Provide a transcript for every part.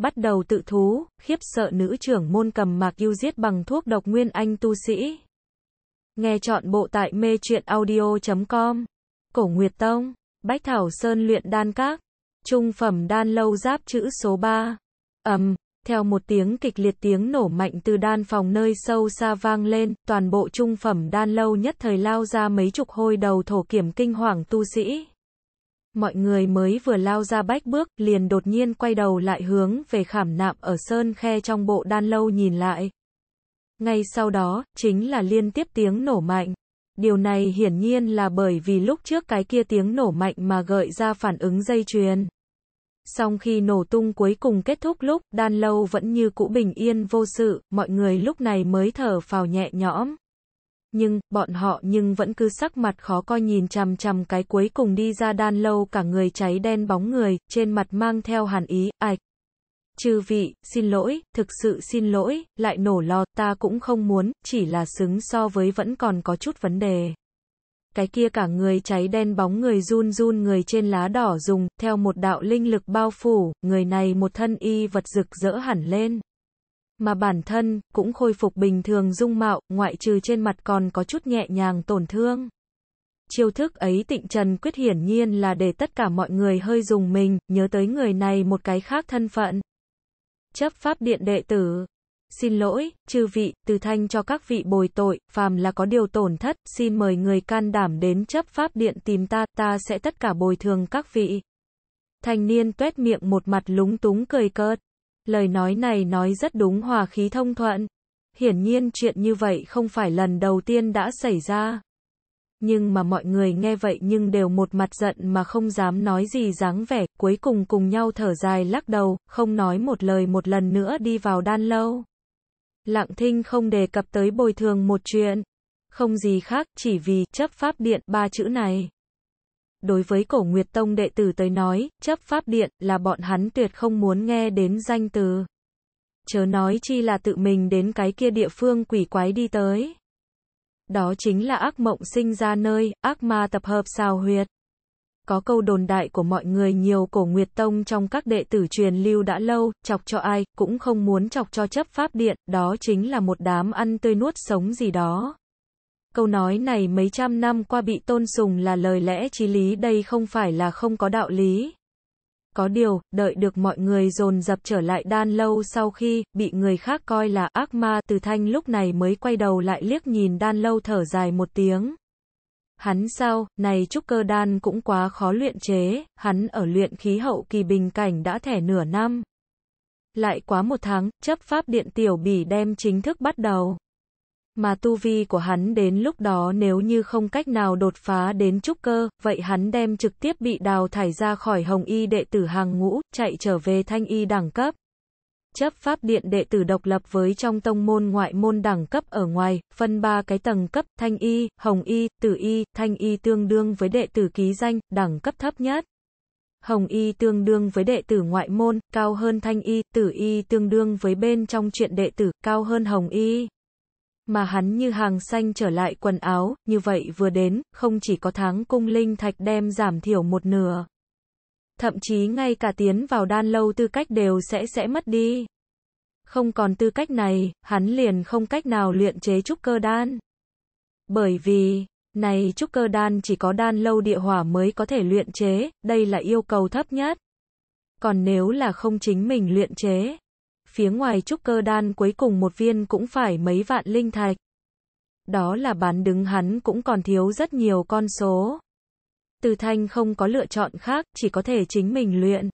bắt đầu tự thú, khiếp sợ nữ trưởng môn cầm mạc yêu giết bằng thuốc độc nguyên anh tu sĩ. Nghe chọn bộ tại mê truyện audio.com. Cổ Nguyệt Tông, Bách Thảo Sơn luyện đan các, trung phẩm đan lâu giáp chữ số 3. Ầm, theo một tiếng kịch liệt tiếng nổ mạnh từ đan phòng nơi sâu xa vang lên, toàn bộ trung phẩm đan lâu nhất thời lao ra mấy chục hôi đầu thổ kiểm kinh hoàng tu sĩ mọi người mới vừa lao ra bách bước, liền đột nhiên quay đầu lại hướng về khảm nạm ở sơn khe trong bộ đan lâu nhìn lại. Ngay sau đó, chính là liên tiếp tiếng nổ mạnh. Điều này hiển nhiên là bởi vì lúc trước cái kia tiếng nổ mạnh mà gợi ra phản ứng dây chuyền. Song khi nổ tung cuối cùng kết thúc lúc, đan lâu vẫn như cũ bình yên vô sự, mọi người lúc này mới thở phào nhẹ nhõm nhưng, bọn họ nhưng vẫn cứ sắc mặt khó coi nhìn chằm chằm cái cuối cùng đi ra đan lâu cả người cháy đen bóng người, trên mặt mang theo hàn ý, ạch. Chư vị, xin lỗi, thực sự xin lỗi, lại nổ lò, ta cũng không muốn, chỉ là xứng so với vẫn còn có chút vấn đề. Cái kia cả người cháy đen bóng người run run người trên lá đỏ dùng, theo một đạo linh lực bao phủ, người này một thân y vật rực rỡ hẳn lên mà bản thân cũng khôi phục bình thường dung mạo, ngoại trừ trên mặt còn có chút nhẹ nhàng tổn thương. Chiêu thức ấy tịnh Trần Quyết hiển nhiên là để tất cả mọi người hơi dùng mình, nhớ tới người này một cái khác thân phận. Chấp pháp điện đệ tử. Xin lỗi, chư vị, từ thanh cho các vị bồi tội, phàm là có điều tổn thất, xin mời người can đảm đến chấp pháp điện tìm ta, ta sẽ tất cả bồi thường các vị. Thanh niên tuét miệng một mặt lúng túng cười cợt. Lời nói này nói rất đúng hòa khí thông thuận. Hiển nhiên chuyện như vậy không phải lần đầu tiên đã xảy ra. Nhưng mà mọi người nghe vậy nhưng đều một mặt giận mà không dám nói gì dáng vẻ, cuối cùng cùng nhau thở dài lắc đầu, không nói một lời một lần nữa đi vào đan lâu. Lặng thinh không đề cập tới bồi thường một chuyện, không gì khác chỉ vì chấp pháp điện ba chữ này đối với cổ Nguyệt Tông đệ tử tới nói, chấp pháp điện là bọn hắn tuyệt không muốn nghe đến danh từ. Chớ nói chi là tự mình đến cái kia địa phương quỷ quái đi tới. Đó chính là ác mộng sinh ra nơi, ác ma tập hợp xào huyệt. Có câu đồn đại của mọi người nhiều cổ Nguyệt Tông trong các đệ tử truyền lưu đã lâu, chọc cho ai, cũng không muốn chọc cho chấp pháp điện, đó chính là một đám ăn tươi nuốt sống gì đó. Câu nói này mấy trăm năm qua bị tôn sùng là lời lẽ chí lý đây không phải là không có đạo lý. Có điều, đợi được mọi người dồn dập trở lại đan lâu sau khi, bị người khác coi là ác ma từ thanh lúc này mới quay đầu lại liếc nhìn đan lâu thở dài một tiếng. Hắn sao, này trúc cơ đan cũng quá khó luyện chế, hắn ở luyện khí hậu kỳ bình cảnh đã thẻ nửa năm. Lại quá một tháng, chấp pháp điện tiểu bỉ đem chính thức bắt đầu mà tu vi của hắn đến lúc đó nếu như không cách nào đột phá đến trúc cơ, vậy hắn đem trực tiếp bị đào thải ra khỏi hồng y đệ tử hàng ngũ, chạy trở về thanh y đẳng cấp. Chấp pháp điện đệ tử độc lập với trong tông môn ngoại môn đẳng cấp ở ngoài, phân ba cái tầng cấp, thanh y, hồng y, tử y, thanh y tương đương với đệ tử ký danh, đẳng cấp thấp nhất. Hồng y tương đương với đệ tử ngoại môn, cao hơn thanh y, tử y tương đương với bên trong chuyện đệ tử, cao hơn hồng y mà hắn như hàng xanh trở lại quần áo, như vậy vừa đến, không chỉ có tháng cung linh thạch đem giảm thiểu một nửa. Thậm chí ngay cả tiến vào đan lâu tư cách đều sẽ sẽ mất đi. Không còn tư cách này, hắn liền không cách nào luyện chế trúc cơ đan. Bởi vì, này trúc cơ đan chỉ có đan lâu địa hỏa mới có thể luyện chế, đây là yêu cầu thấp nhất. Còn nếu là không chính mình luyện chế, phía ngoài trúc cơ đan cuối cùng một viên cũng phải mấy vạn linh thạch. Đó là bán đứng hắn cũng còn thiếu rất nhiều con số. Từ thanh không có lựa chọn khác, chỉ có thể chính mình luyện.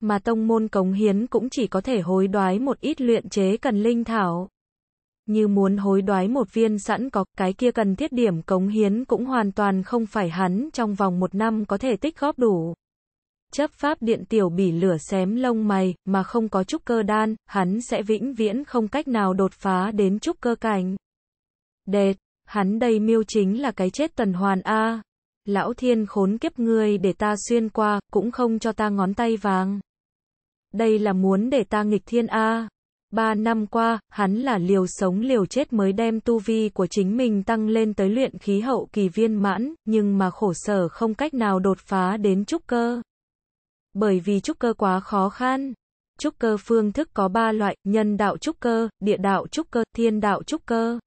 Mà tông môn cống hiến cũng chỉ có thể hối đoái một ít luyện chế cần linh thảo. Như muốn hối đoái một viên sẵn có, cái kia cần thiết điểm cống hiến cũng hoàn toàn không phải hắn trong vòng một năm có thể tích góp đủ chấp pháp điện tiểu bỉ lửa xém lông mày, mà không có trúc cơ đan, hắn sẽ vĩnh viễn không cách nào đột phá đến trúc cơ cảnh. Đệt, hắn đầy miêu chính là cái chết tuần hoàn A. Lão thiên khốn kiếp ngươi để ta xuyên qua, cũng không cho ta ngón tay vàng. Đây là muốn để ta nghịch thiên A. Ba năm qua, hắn là liều sống liều chết mới đem tu vi của chính mình tăng lên tới luyện khí hậu kỳ viên mãn, nhưng mà khổ sở không cách nào đột phá đến trúc cơ. Bởi vì trúc cơ quá khó khăn. Trúc cơ phương thức có 3 loại, nhân đạo trúc cơ, địa đạo trúc cơ, thiên đạo trúc cơ.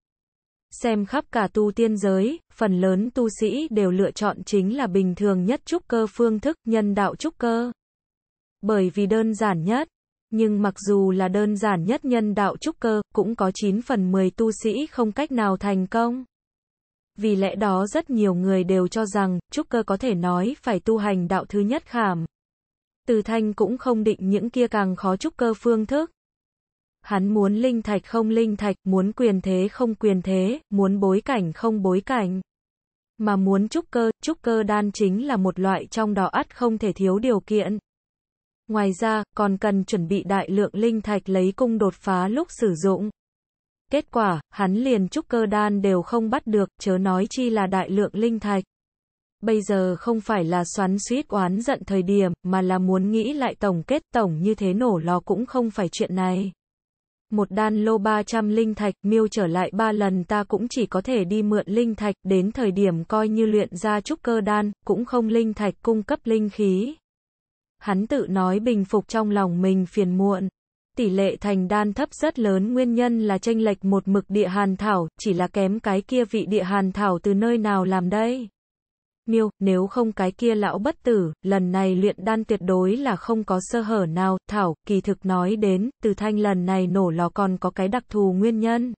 Xem khắp cả tu tiên giới, phần lớn tu sĩ đều lựa chọn chính là bình thường nhất trúc cơ phương thức, nhân đạo trúc cơ. Bởi vì đơn giản nhất, nhưng mặc dù là đơn giản nhất nhân đạo trúc cơ, cũng có 9 phần 10 tu sĩ không cách nào thành công. Vì lẽ đó rất nhiều người đều cho rằng, trúc cơ có thể nói phải tu hành đạo thứ nhất khảm, từ Thanh cũng không định những kia càng khó trúc cơ phương thức. Hắn muốn linh thạch không linh thạch, muốn quyền thế không quyền thế, muốn bối cảnh không bối cảnh. Mà muốn trúc cơ, trúc cơ đan chính là một loại trong đó ắt không thể thiếu điều kiện. Ngoài ra, còn cần chuẩn bị đại lượng linh thạch lấy cung đột phá lúc sử dụng. Kết quả, hắn liền trúc cơ đan đều không bắt được, chớ nói chi là đại lượng linh thạch bây giờ không phải là xoắn suýt oán giận thời điểm, mà là muốn nghĩ lại tổng kết tổng như thế nổ lò cũng không phải chuyện này. Một đan lô 300 linh thạch, miêu trở lại ba lần ta cũng chỉ có thể đi mượn linh thạch, đến thời điểm coi như luyện ra trúc cơ đan, cũng không linh thạch cung cấp linh khí. Hắn tự nói bình phục trong lòng mình phiền muộn. Tỷ lệ thành đan thấp rất lớn nguyên nhân là tranh lệch một mực địa hàn thảo, chỉ là kém cái kia vị địa hàn thảo từ nơi nào làm đây miêu, nếu không cái kia lão bất tử, lần này luyện đan tuyệt đối là không có sơ hở nào, Thảo, kỳ thực nói đến, từ thanh lần này nổ lò còn có cái đặc thù nguyên nhân.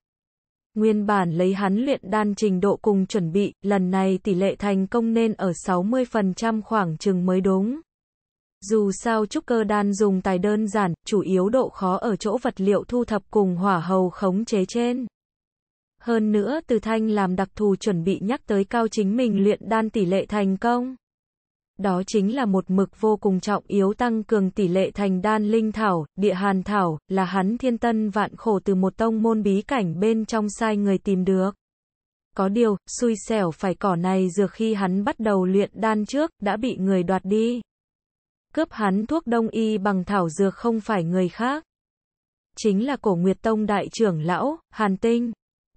Nguyên bản lấy hắn luyện đan trình độ cùng chuẩn bị, lần này tỷ lệ thành công nên ở 60% khoảng chừng mới đúng. Dù sao trúc cơ đan dùng tài đơn giản, chủ yếu độ khó ở chỗ vật liệu thu thập cùng hỏa hầu khống chế trên. Hơn nữa từ thanh làm đặc thù chuẩn bị nhắc tới cao chính mình luyện đan tỷ lệ thành công. Đó chính là một mực vô cùng trọng yếu tăng cường tỷ lệ thành đan linh thảo, địa hàn thảo, là hắn thiên tân vạn khổ từ một tông môn bí cảnh bên trong sai người tìm được. Có điều, xui xẻo phải cỏ này dược khi hắn bắt đầu luyện đan trước, đã bị người đoạt đi. Cướp hắn thuốc đông y bằng thảo dược không phải người khác. Chính là cổ Nguyệt Tông đại trưởng lão, Hàn Tinh.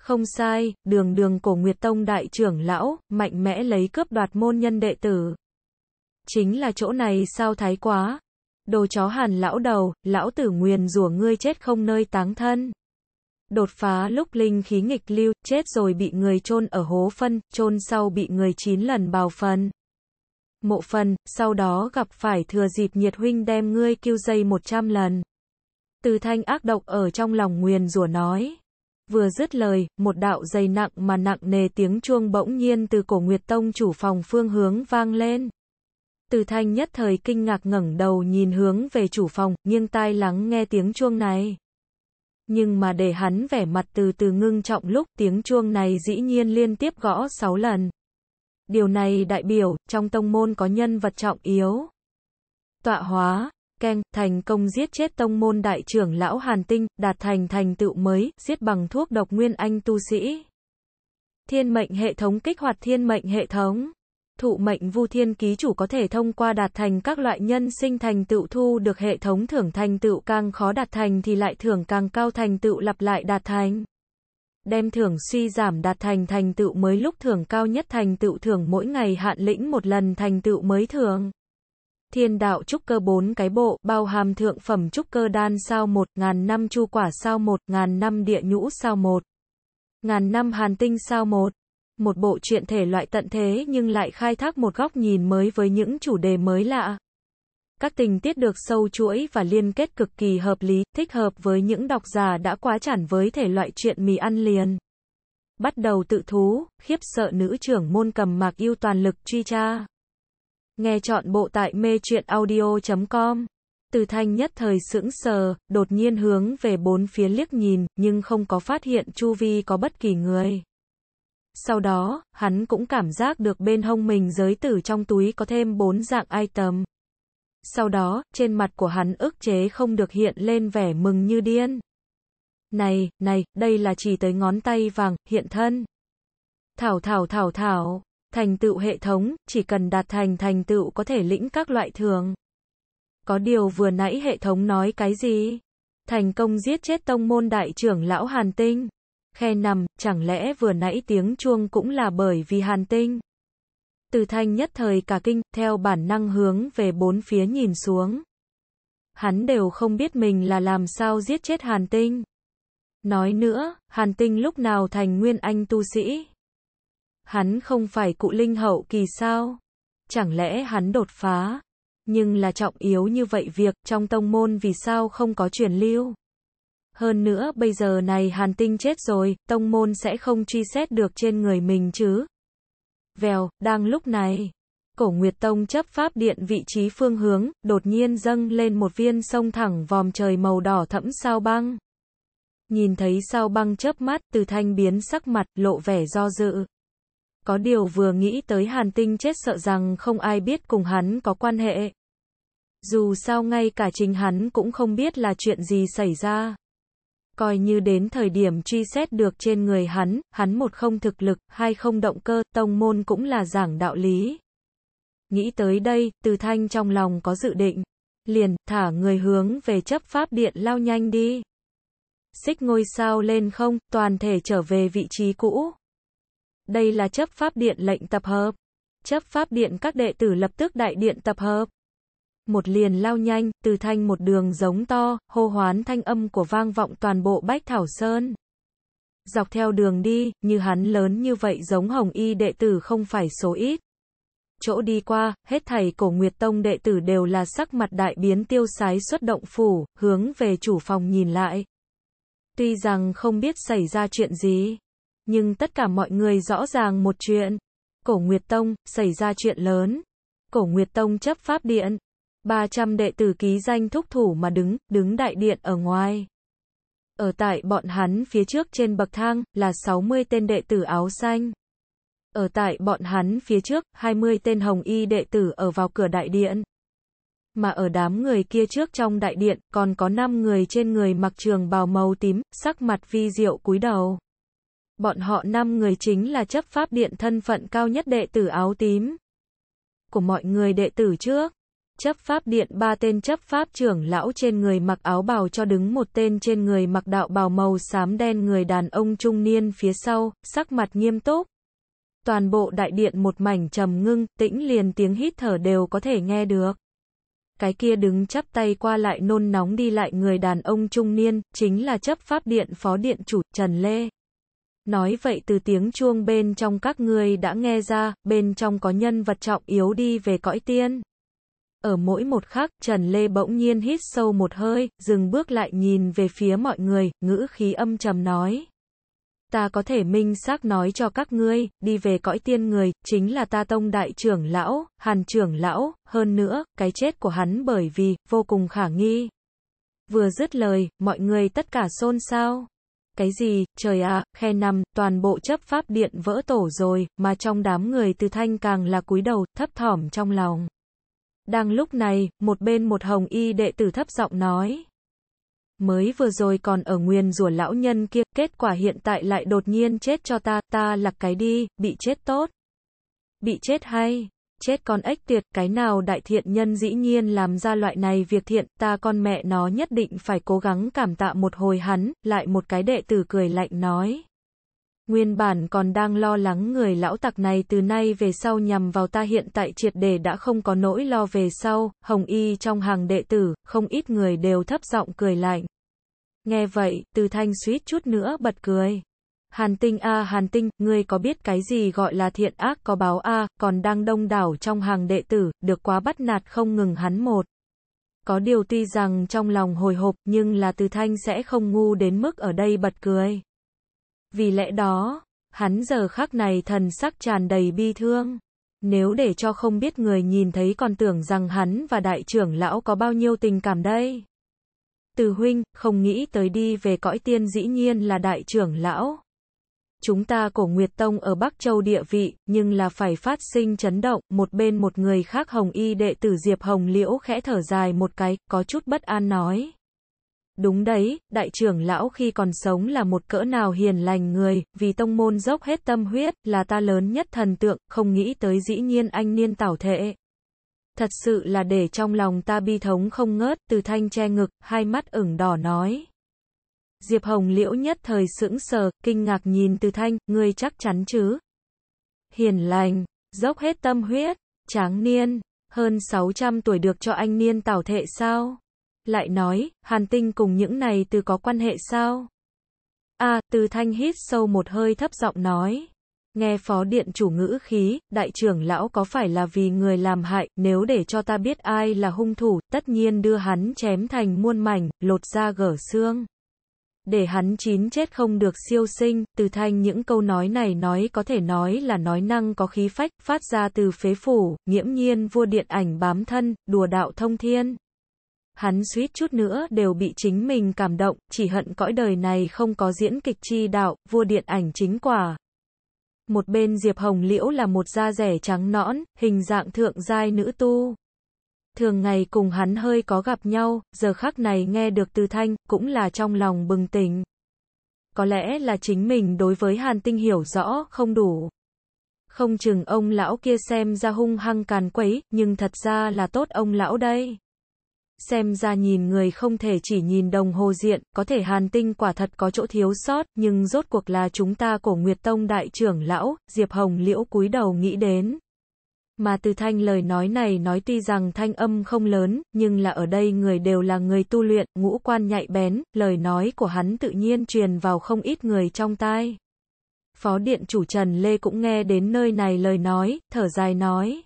Không sai, đường đường cổ Nguyệt Tông đại trưởng lão, mạnh mẽ lấy cướp đoạt môn nhân đệ tử. Chính là chỗ này sao thái quá. Đồ chó hàn lão đầu, lão tử nguyền rủa ngươi chết không nơi táng thân. Đột phá lúc linh khí nghịch lưu, chết rồi bị người chôn ở hố phân, chôn sau bị người chín lần bào phân Mộ phân sau đó gặp phải thừa dịp nhiệt huynh đem ngươi kêu dây một trăm lần. Từ thanh ác độc ở trong lòng nguyền rủa nói. Vừa dứt lời, một đạo dày nặng mà nặng nề tiếng chuông bỗng nhiên từ cổ Nguyệt Tông chủ phòng phương hướng vang lên. Từ thanh nhất thời kinh ngạc ngẩng đầu nhìn hướng về chủ phòng, nghiêng tai lắng nghe tiếng chuông này. Nhưng mà để hắn vẻ mặt từ từ ngưng trọng lúc tiếng chuông này dĩ nhiên liên tiếp gõ 6 lần. Điều này đại biểu, trong tông môn có nhân vật trọng yếu. Tọa hóa, Keng, thành công giết chết tông môn đại trưởng lão Hàn Tinh, đạt thành thành tựu mới, giết bằng thuốc độc nguyên anh tu sĩ. Thiên mệnh hệ thống kích hoạt thiên mệnh hệ thống. Thụ mệnh vu thiên ký chủ có thể thông qua đạt thành các loại nhân sinh thành tựu thu được hệ thống thưởng thành tựu càng khó đạt thành thì lại thưởng càng cao thành tựu lặp lại đạt thành. Đem thưởng suy giảm đạt thành thành tựu mới lúc thưởng cao nhất thành tựu thưởng mỗi ngày hạn lĩnh một lần thành tựu mới thưởng. Thiên đạo trúc cơ 4 cái bộ, bao hàm thượng phẩm trúc cơ đan sao 1, ngàn năm chu quả sao 1, ngàn năm địa nhũ sao 1, ngàn năm hàn tinh sao 1. Một bộ truyện thể loại tận thế nhưng lại khai thác một góc nhìn mới với những chủ đề mới lạ. Các tình tiết được sâu chuỗi và liên kết cực kỳ hợp lý, thích hợp với những độc giả đã quá chản với thể loại truyện mì ăn liền. Bắt đầu tự thú, khiếp sợ nữ trưởng môn cầm mạc yêu toàn lực truy tra. Nghe chọn bộ tại mê truyện audio.com. Từ thanh nhất thời sững sờ, đột nhiên hướng về bốn phía liếc nhìn, nhưng không có phát hiện chu vi có bất kỳ người. Sau đó, hắn cũng cảm giác được bên hông mình giới tử trong túi có thêm bốn dạng item. Sau đó, trên mặt của hắn ức chế không được hiện lên vẻ mừng như điên. Này, này, đây là chỉ tới ngón tay vàng, hiện thân. Thảo thảo thảo thảo thành tựu hệ thống, chỉ cần đạt thành thành tựu có thể lĩnh các loại thường. Có điều vừa nãy hệ thống nói cái gì? Thành công giết chết tông môn đại trưởng lão Hàn Tinh. Khe nằm, chẳng lẽ vừa nãy tiếng chuông cũng là bởi vì Hàn Tinh? Từ thanh nhất thời cả kinh, theo bản năng hướng về bốn phía nhìn xuống. Hắn đều không biết mình là làm sao giết chết Hàn Tinh. Nói nữa, Hàn Tinh lúc nào thành nguyên anh tu sĩ, Hắn không phải cụ linh hậu kỳ sao? Chẳng lẽ hắn đột phá? Nhưng là trọng yếu như vậy việc trong tông môn vì sao không có truyền lưu? Hơn nữa bây giờ này hàn tinh chết rồi, tông môn sẽ không truy xét được trên người mình chứ. Vèo, đang lúc này, cổ Nguyệt Tông chấp pháp điện vị trí phương hướng, đột nhiên dâng lên một viên sông thẳng vòm trời màu đỏ thẫm sao băng. Nhìn thấy sao băng chớp mắt, từ thanh biến sắc mặt, lộ vẻ do dự có điều vừa nghĩ tới Hàn Tinh chết sợ rằng không ai biết cùng hắn có quan hệ. Dù sao ngay cả chính hắn cũng không biết là chuyện gì xảy ra. Coi như đến thời điểm truy xét được trên người hắn, hắn một không thực lực, hai không động cơ, tông môn cũng là giảng đạo lý. Nghĩ tới đây, từ thanh trong lòng có dự định. Liền, thả người hướng về chấp pháp điện lao nhanh đi. Xích ngôi sao lên không, toàn thể trở về vị trí cũ. Đây là chấp pháp điện lệnh tập hợp. Chấp pháp điện các đệ tử lập tức đại điện tập hợp. Một liền lao nhanh, từ thanh một đường giống to, hô hoán thanh âm của vang vọng toàn bộ bách thảo sơn. Dọc theo đường đi, như hắn lớn như vậy giống hồng y đệ tử không phải số ít. Chỗ đi qua, hết thầy cổ Nguyệt Tông đệ tử đều là sắc mặt đại biến tiêu sái xuất động phủ, hướng về chủ phòng nhìn lại. Tuy rằng không biết xảy ra chuyện gì, nhưng tất cả mọi người rõ ràng một chuyện. Cổ Nguyệt Tông, xảy ra chuyện lớn. Cổ Nguyệt Tông chấp pháp điện. 300 đệ tử ký danh thúc thủ mà đứng, đứng đại điện ở ngoài. Ở tại bọn hắn phía trước trên bậc thang, là 60 tên đệ tử áo xanh. Ở tại bọn hắn phía trước, 20 tên hồng y đệ tử ở vào cửa đại điện. Mà ở đám người kia trước trong đại điện, còn có 5 người trên người mặc trường bào màu tím, sắc mặt vi diệu cúi đầu. Bọn họ năm người chính là chấp pháp điện thân phận cao nhất đệ tử áo tím của mọi người đệ tử trước. Chấp pháp điện ba tên chấp pháp trưởng lão trên người mặc áo bào cho đứng một tên trên người mặc đạo bào màu xám đen người đàn ông trung niên phía sau, sắc mặt nghiêm túc. Toàn bộ đại điện một mảnh trầm ngưng, tĩnh liền tiếng hít thở đều có thể nghe được. Cái kia đứng chắp tay qua lại nôn nóng đi lại người đàn ông trung niên, chính là chấp pháp điện phó điện chủ Trần Lê. Nói vậy từ tiếng chuông bên trong các ngươi đã nghe ra, bên trong có nhân vật trọng yếu đi về cõi tiên. Ở mỗi một khắc, Trần Lê bỗng nhiên hít sâu một hơi, dừng bước lại nhìn về phía mọi người, ngữ khí âm trầm nói. Ta có thể minh xác nói cho các ngươi, đi về cõi tiên người, chính là ta tông đại trưởng lão, hàn trưởng lão, hơn nữa, cái chết của hắn bởi vì, vô cùng khả nghi. Vừa dứt lời, mọi người tất cả xôn xao. Cái gì, trời ạ, khe nằm, toàn bộ chấp pháp điện vỡ tổ rồi, mà trong đám người từ thanh càng là cúi đầu, thấp thỏm trong lòng. Đang lúc này, một bên một hồng y đệ tử thấp giọng nói. Mới vừa rồi còn ở nguyên rủa lão nhân kia, kết quả hiện tại lại đột nhiên chết cho ta, ta là cái đi, bị chết tốt. Bị chết hay? Chết con ếch tiệt, cái nào đại thiện nhân dĩ nhiên làm ra loại này việc thiện, ta con mẹ nó nhất định phải cố gắng cảm tạ một hồi hắn, lại một cái đệ tử cười lạnh nói. Nguyên bản còn đang lo lắng người lão tặc này từ nay về sau nhằm vào ta hiện tại triệt đề đã không có nỗi lo về sau, hồng y trong hàng đệ tử, không ít người đều thấp giọng cười lạnh. Nghe vậy, từ thanh suýt chút nữa bật cười. Hàn tinh a à, hàn tinh, ngươi có biết cái gì gọi là thiện ác có báo a, à, còn đang đông đảo trong hàng đệ tử, được quá bắt nạt không ngừng hắn một. Có điều tuy rằng trong lòng hồi hộp nhưng là từ thanh sẽ không ngu đến mức ở đây bật cười. Vì lẽ đó, hắn giờ khắc này thần sắc tràn đầy bi thương. Nếu để cho không biết người nhìn thấy còn tưởng rằng hắn và đại trưởng lão có bao nhiêu tình cảm đây. Từ huynh, không nghĩ tới đi về cõi tiên dĩ nhiên là đại trưởng lão. Chúng ta cổ Nguyệt Tông ở Bắc Châu địa vị, nhưng là phải phát sinh chấn động, một bên một người khác Hồng Y đệ tử Diệp Hồng Liễu khẽ thở dài một cái, có chút bất an nói. Đúng đấy, đại trưởng lão khi còn sống là một cỡ nào hiền lành người, vì tông môn dốc hết tâm huyết, là ta lớn nhất thần tượng, không nghĩ tới dĩ nhiên anh niên tảo thệ. Thật sự là để trong lòng ta bi thống không ngớt, từ thanh che ngực, hai mắt ửng đỏ nói. Diệp Hồng Liễu nhất thời sững sờ, kinh ngạc nhìn Từ Thanh, ngươi chắc chắn chứ? Hiền lành, dốc hết tâm huyết, tráng niên, hơn 600 tuổi được cho anh niên tảo thệ sao? Lại nói, Hàn Tinh cùng những này từ có quan hệ sao? A à, Từ Thanh hít sâu một hơi thấp giọng nói. Nghe phó điện chủ ngữ khí, đại trưởng lão có phải là vì người làm hại, nếu để cho ta biết ai là hung thủ, tất nhiên đưa hắn chém thành muôn mảnh, lột da gở xương để hắn chín chết không được siêu sinh, từ thanh những câu nói này nói có thể nói là nói năng có khí phách, phát ra từ phế phủ, nghiễm nhiên vua điện ảnh bám thân, đùa đạo thông thiên. Hắn suýt chút nữa đều bị chính mình cảm động, chỉ hận cõi đời này không có diễn kịch chi đạo, vua điện ảnh chính quả. Một bên Diệp Hồng Liễu là một da rẻ trắng nõn, hình dạng thượng giai nữ tu thường ngày cùng hắn hơi có gặp nhau, giờ khắc này nghe được từ thanh, cũng là trong lòng bừng tỉnh. Có lẽ là chính mình đối với Hàn Tinh hiểu rõ, không đủ. Không chừng ông lão kia xem ra hung hăng càn quấy, nhưng thật ra là tốt ông lão đây. Xem ra nhìn người không thể chỉ nhìn đồng hồ diện, có thể hàn tinh quả thật có chỗ thiếu sót, nhưng rốt cuộc là chúng ta cổ Nguyệt Tông đại trưởng lão, Diệp Hồng Liễu cúi đầu nghĩ đến. Mà từ thanh lời nói này nói tuy rằng thanh âm không lớn, nhưng là ở đây người đều là người tu luyện, ngũ quan nhạy bén, lời nói của hắn tự nhiên truyền vào không ít người trong tai. Phó điện chủ Trần Lê cũng nghe đến nơi này lời nói, thở dài nói.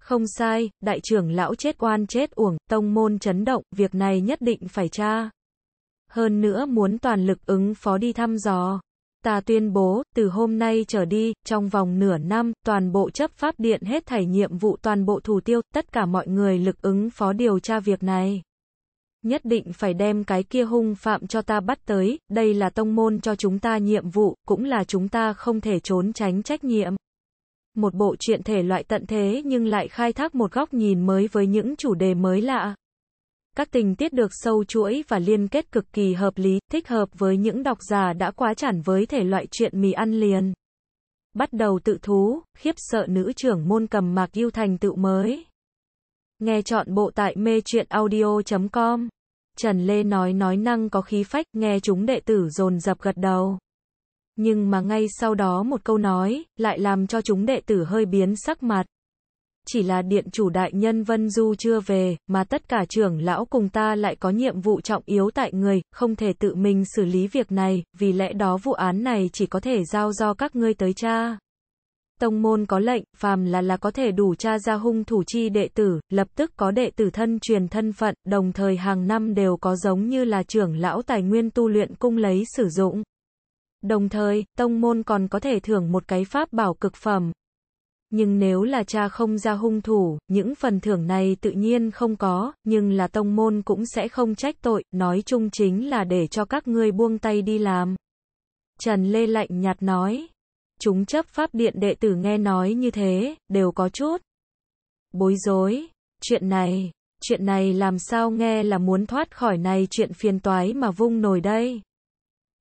Không sai, đại trưởng lão chết oan chết uổng, tông môn chấn động, việc này nhất định phải tra. Hơn nữa muốn toàn lực ứng phó đi thăm dò. Ta tuyên bố, từ hôm nay trở đi, trong vòng nửa năm, toàn bộ chấp pháp điện hết thảy nhiệm vụ toàn bộ thủ tiêu, tất cả mọi người lực ứng phó điều tra việc này. Nhất định phải đem cái kia hung phạm cho ta bắt tới, đây là tông môn cho chúng ta nhiệm vụ, cũng là chúng ta không thể trốn tránh trách nhiệm. Một bộ truyện thể loại tận thế nhưng lại khai thác một góc nhìn mới với những chủ đề mới lạ. Các tình tiết được sâu chuỗi và liên kết cực kỳ hợp lý, thích hợp với những độc giả đã quá chản với thể loại chuyện mì ăn liền. Bắt đầu tự thú, khiếp sợ nữ trưởng môn cầm mạc yêu thành tựu mới. Nghe chọn bộ tại mê chuyện audio.com. Trần Lê nói nói năng có khí phách, nghe chúng đệ tử dồn dập gật đầu. Nhưng mà ngay sau đó một câu nói, lại làm cho chúng đệ tử hơi biến sắc mặt chỉ là điện chủ đại nhân Vân Du chưa về, mà tất cả trưởng lão cùng ta lại có nhiệm vụ trọng yếu tại người, không thể tự mình xử lý việc này, vì lẽ đó vụ án này chỉ có thể giao do các ngươi tới cha. Tông môn có lệnh, phàm là là có thể đủ tra ra hung thủ chi đệ tử, lập tức có đệ tử thân truyền thân phận, đồng thời hàng năm đều có giống như là trưởng lão tài nguyên tu luyện cung lấy sử dụng. Đồng thời, tông môn còn có thể thưởng một cái pháp bảo cực phẩm, nhưng nếu là cha không ra hung thủ, những phần thưởng này tự nhiên không có, nhưng là tông môn cũng sẽ không trách tội, nói chung chính là để cho các ngươi buông tay đi làm. Trần Lê lạnh nhạt nói. Chúng chấp pháp điện đệ tử nghe nói như thế, đều có chút. Bối rối. Chuyện này, chuyện này làm sao nghe là muốn thoát khỏi này chuyện phiền toái mà vung nổi đây.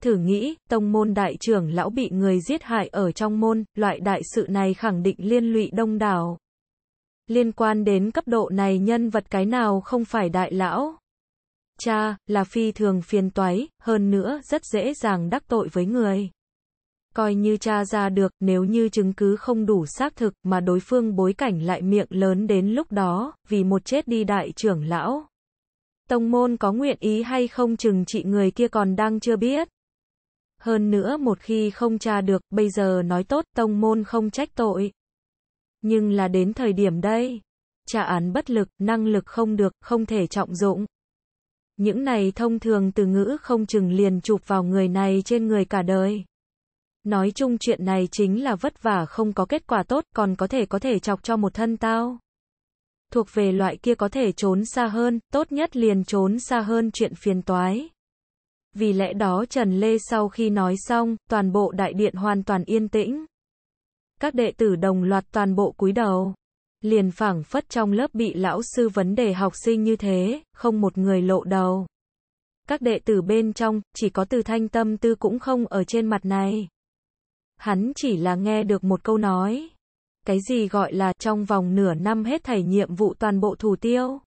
Thử nghĩ, tông môn đại trưởng lão bị người giết hại ở trong môn, loại đại sự này khẳng định liên lụy đông đảo. Liên quan đến cấp độ này nhân vật cái nào không phải đại lão. Cha, là phi thường phiền toái, hơn nữa rất dễ dàng đắc tội với người. Coi như cha ra được, nếu như chứng cứ không đủ xác thực mà đối phương bối cảnh lại miệng lớn đến lúc đó, vì một chết đi đại trưởng lão. Tông môn có nguyện ý hay không chừng trị người kia còn đang chưa biết. Hơn nữa một khi không tra được, bây giờ nói tốt, tông môn không trách tội. Nhưng là đến thời điểm đây, trả án bất lực, năng lực không được, không thể trọng dụng. Những này thông thường từ ngữ không chừng liền chụp vào người này trên người cả đời. Nói chung chuyện này chính là vất vả không có kết quả tốt, còn có thể có thể chọc cho một thân tao. Thuộc về loại kia có thể trốn xa hơn, tốt nhất liền trốn xa hơn chuyện phiền toái. Vì lẽ đó Trần Lê sau khi nói xong, toàn bộ đại điện hoàn toàn yên tĩnh. Các đệ tử đồng loạt toàn bộ cúi đầu. Liền phảng phất trong lớp bị lão sư vấn đề học sinh như thế, không một người lộ đầu. Các đệ tử bên trong, chỉ có từ thanh tâm tư cũng không ở trên mặt này. Hắn chỉ là nghe được một câu nói. Cái gì gọi là trong vòng nửa năm hết thảy nhiệm vụ toàn bộ thủ tiêu.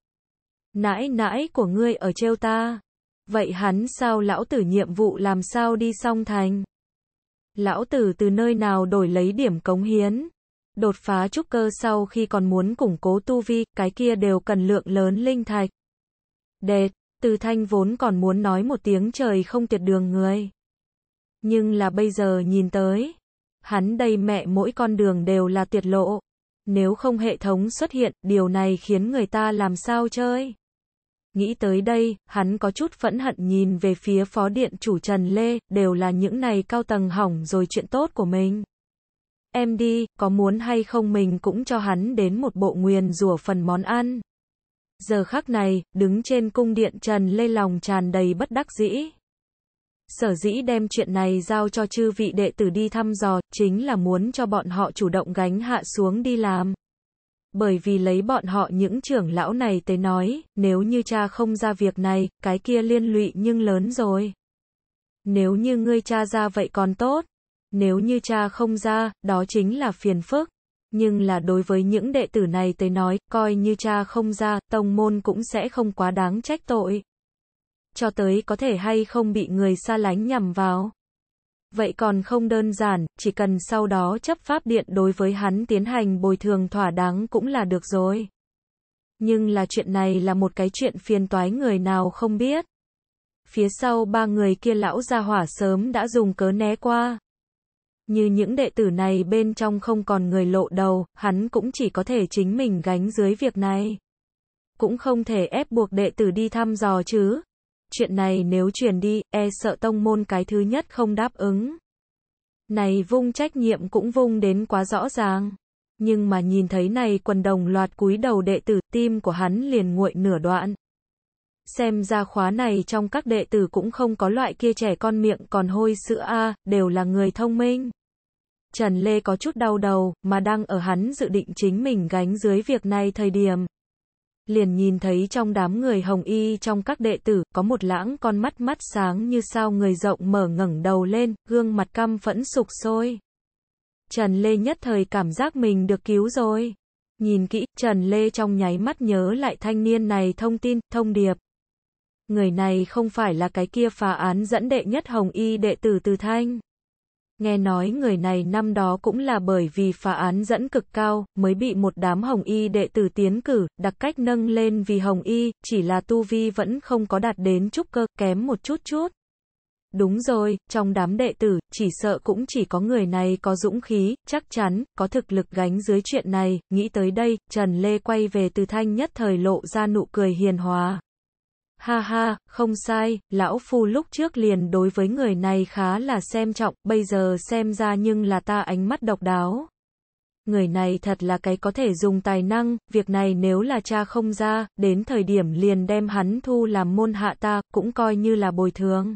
Nãi nãi của ngươi ở trêu ta. Vậy hắn sao lão tử nhiệm vụ làm sao đi song thành? Lão tử từ nơi nào đổi lấy điểm cống hiến? Đột phá trúc cơ sau khi còn muốn củng cố tu vi, cái kia đều cần lượng lớn linh thạch. Đệ, từ thanh vốn còn muốn nói một tiếng trời không tuyệt đường người. Nhưng là bây giờ nhìn tới, hắn đây mẹ mỗi con đường đều là tuyệt lộ. Nếu không hệ thống xuất hiện, điều này khiến người ta làm sao chơi? Nghĩ tới đây, hắn có chút phẫn hận nhìn về phía phó điện chủ Trần Lê, đều là những này cao tầng hỏng rồi chuyện tốt của mình. Em đi, có muốn hay không mình cũng cho hắn đến một bộ nguyền rủa phần món ăn. Giờ khắc này, đứng trên cung điện Trần Lê lòng tràn đầy bất đắc dĩ. Sở dĩ đem chuyện này giao cho chư vị đệ tử đi thăm dò, chính là muốn cho bọn họ chủ động gánh hạ xuống đi làm bởi vì lấy bọn họ những trưởng lão này tới nói, nếu như cha không ra việc này, cái kia liên lụy nhưng lớn rồi. Nếu như ngươi cha ra vậy còn tốt, nếu như cha không ra, đó chính là phiền phức. Nhưng là đối với những đệ tử này tới nói, coi như cha không ra, tông môn cũng sẽ không quá đáng trách tội. Cho tới có thể hay không bị người xa lánh nhằm vào. Vậy còn không đơn giản, chỉ cần sau đó chấp pháp điện đối với hắn tiến hành bồi thường thỏa đáng cũng là được rồi. Nhưng là chuyện này là một cái chuyện phiền toái người nào không biết. Phía sau ba người kia lão gia hỏa sớm đã dùng cớ né qua. Như những đệ tử này bên trong không còn người lộ đầu, hắn cũng chỉ có thể chính mình gánh dưới việc này. Cũng không thể ép buộc đệ tử đi thăm dò chứ, chuyện này nếu truyền đi, e sợ tông môn cái thứ nhất không đáp ứng. Này vung trách nhiệm cũng vung đến quá rõ ràng. Nhưng mà nhìn thấy này quần đồng loạt cúi đầu đệ tử, tim của hắn liền nguội nửa đoạn. Xem ra khóa này trong các đệ tử cũng không có loại kia trẻ con miệng còn hôi sữa A, đều là người thông minh. Trần Lê có chút đau đầu, mà đang ở hắn dự định chính mình gánh dưới việc này thời điểm, liền nhìn thấy trong đám người hồng y trong các đệ tử, có một lãng con mắt mắt sáng như sao người rộng mở ngẩng đầu lên, gương mặt căm phẫn sục sôi. Trần Lê nhất thời cảm giác mình được cứu rồi. Nhìn kỹ, Trần Lê trong nháy mắt nhớ lại thanh niên này thông tin, thông điệp. Người này không phải là cái kia phá án dẫn đệ nhất hồng y đệ tử từ thanh nghe nói người này năm đó cũng là bởi vì phá án dẫn cực cao, mới bị một đám hồng y đệ tử tiến cử, đặc cách nâng lên vì hồng y, chỉ là tu vi vẫn không có đạt đến chút cơ, kém một chút chút. Đúng rồi, trong đám đệ tử, chỉ sợ cũng chỉ có người này có dũng khí, chắc chắn, có thực lực gánh dưới chuyện này, nghĩ tới đây, Trần Lê quay về từ thanh nhất thời lộ ra nụ cười hiền hòa. Ha ha, không sai, lão phu lúc trước liền đối với người này khá là xem trọng, bây giờ xem ra nhưng là ta ánh mắt độc đáo. Người này thật là cái có thể dùng tài năng, việc này nếu là cha không ra, đến thời điểm liền đem hắn thu làm môn hạ ta, cũng coi như là bồi thường.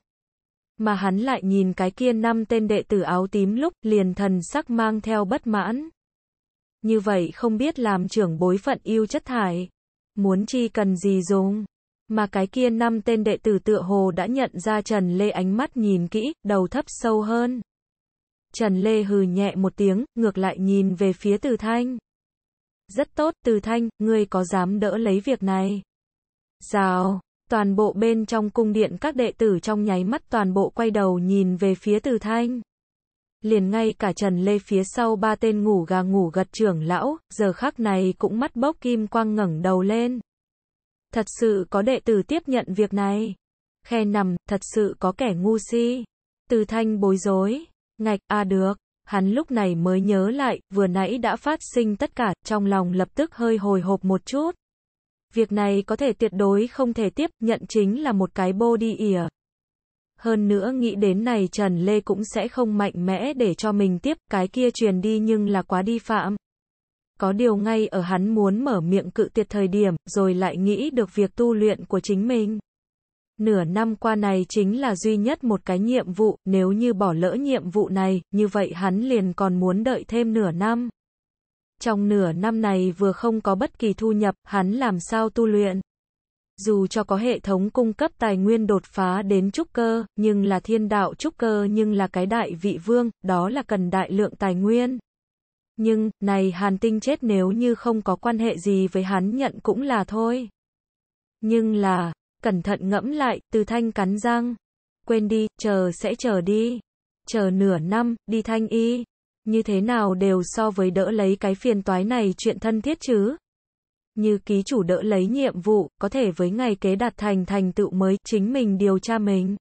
Mà hắn lại nhìn cái kia năm tên đệ tử áo tím lúc liền thần sắc mang theo bất mãn. Như vậy không biết làm trưởng bối phận yêu chất thải. Muốn chi cần gì dùng. Mà cái kia năm tên đệ tử tựa hồ đã nhận ra Trần Lê ánh mắt nhìn kỹ, đầu thấp sâu hơn. Trần Lê hừ nhẹ một tiếng, ngược lại nhìn về phía Từ Thanh. Rất tốt, Từ Thanh, ngươi có dám đỡ lấy việc này? Rào, toàn bộ bên trong cung điện các đệ tử trong nháy mắt toàn bộ quay đầu nhìn về phía Từ Thanh. Liền ngay cả Trần Lê phía sau ba tên ngủ gà ngủ gật trưởng lão, giờ khắc này cũng mắt bốc kim quang ngẩng đầu lên. Thật sự có đệ tử tiếp nhận việc này. Khe nằm, thật sự có kẻ ngu si. Từ thanh bối rối. Ngạch, a được. Hắn lúc này mới nhớ lại, vừa nãy đã phát sinh tất cả, trong lòng lập tức hơi hồi hộp một chút. Việc này có thể tuyệt đối không thể tiếp, nhận chính là một cái bô đi ỉa. Hơn nữa nghĩ đến này Trần Lê cũng sẽ không mạnh mẽ để cho mình tiếp, cái kia truyền đi nhưng là quá đi phạm. Có điều ngay ở hắn muốn mở miệng cự tuyệt thời điểm, rồi lại nghĩ được việc tu luyện của chính mình. Nửa năm qua này chính là duy nhất một cái nhiệm vụ, nếu như bỏ lỡ nhiệm vụ này, như vậy hắn liền còn muốn đợi thêm nửa năm. Trong nửa năm này vừa không có bất kỳ thu nhập, hắn làm sao tu luyện. Dù cho có hệ thống cung cấp tài nguyên đột phá đến trúc cơ, nhưng là thiên đạo trúc cơ nhưng là cái đại vị vương, đó là cần đại lượng tài nguyên. Nhưng, này Hàn Tinh chết nếu như không có quan hệ gì với hắn nhận cũng là thôi. Nhưng là, cẩn thận ngẫm lại, từ thanh cắn răng. Quên đi, chờ sẽ chờ đi. Chờ nửa năm, đi thanh y. Như thế nào đều so với đỡ lấy cái phiền toái này chuyện thân thiết chứ. Như ký chủ đỡ lấy nhiệm vụ, có thể với ngày kế đạt thành thành tựu mới, chính mình điều tra mình.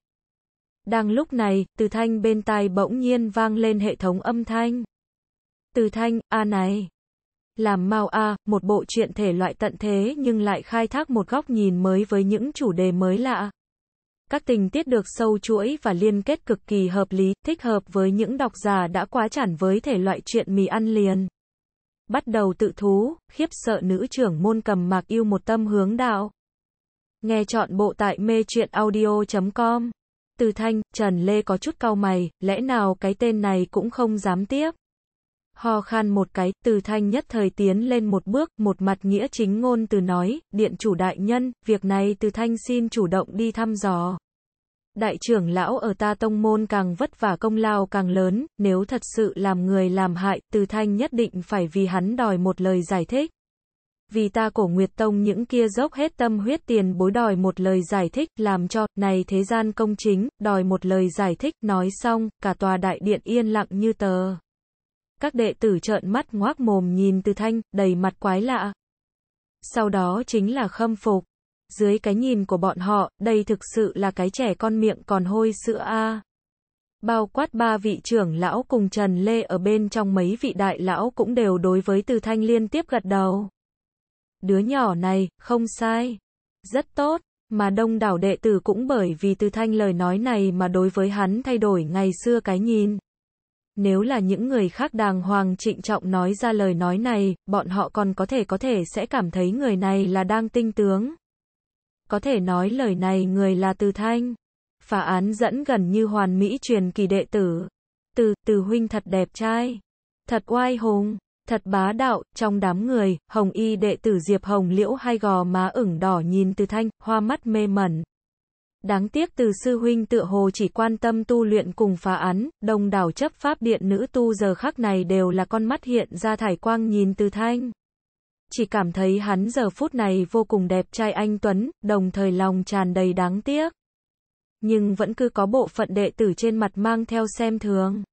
Đang lúc này, từ thanh bên tai bỗng nhiên vang lên hệ thống âm thanh. Từ thanh, a này. Làm mau a, một bộ truyện thể loại tận thế nhưng lại khai thác một góc nhìn mới với những chủ đề mới lạ. Các tình tiết được sâu chuỗi và liên kết cực kỳ hợp lý, thích hợp với những độc giả đã quá chản với thể loại truyện mì ăn liền. Bắt đầu tự thú, khiếp sợ nữ trưởng môn cầm mạc yêu một tâm hướng đạo. Nghe chọn bộ tại mê truyện audio.com. Từ thanh, Trần Lê có chút cau mày, lẽ nào cái tên này cũng không dám tiếp ho khan một cái, từ thanh nhất thời tiến lên một bước, một mặt nghĩa chính ngôn từ nói, điện chủ đại nhân, việc này từ thanh xin chủ động đi thăm dò. Đại trưởng lão ở ta tông môn càng vất vả công lao càng lớn, nếu thật sự làm người làm hại, từ thanh nhất định phải vì hắn đòi một lời giải thích. Vì ta cổ Nguyệt Tông những kia dốc hết tâm huyết tiền bối đòi một lời giải thích, làm cho, này thế gian công chính, đòi một lời giải thích, nói xong, cả tòa đại điện yên lặng như tờ. Các đệ tử trợn mắt ngoác mồm nhìn từ thanh, đầy mặt quái lạ. Sau đó chính là khâm phục. Dưới cái nhìn của bọn họ, đây thực sự là cái trẻ con miệng còn hôi sữa a. Bao quát ba vị trưởng lão cùng Trần Lê ở bên trong mấy vị đại lão cũng đều đối với từ thanh liên tiếp gật đầu. Đứa nhỏ này, không sai. Rất tốt, mà đông đảo đệ tử cũng bởi vì từ thanh lời nói này mà đối với hắn thay đổi ngày xưa cái nhìn. Nếu là những người khác đàng hoàng trịnh trọng nói ra lời nói này, bọn họ còn có thể có thể sẽ cảm thấy người này là đang tinh tướng. Có thể nói lời này người là Từ Thanh. Phá án dẫn gần như hoàn mỹ truyền kỳ đệ tử. Từ, từ huynh thật đẹp trai. Thật oai hùng, thật bá đạo, trong đám người, hồng y đệ tử Diệp Hồng Liễu hai gò má ửng đỏ nhìn Từ Thanh, hoa mắt mê mẩn. Đáng tiếc từ sư huynh tựa hồ chỉ quan tâm tu luyện cùng phá án, đồng đảo chấp pháp điện nữ tu giờ khắc này đều là con mắt hiện ra thải quang nhìn từ thanh. Chỉ cảm thấy hắn giờ phút này vô cùng đẹp trai anh Tuấn, đồng thời lòng tràn đầy đáng tiếc. Nhưng vẫn cứ có bộ phận đệ tử trên mặt mang theo xem thường.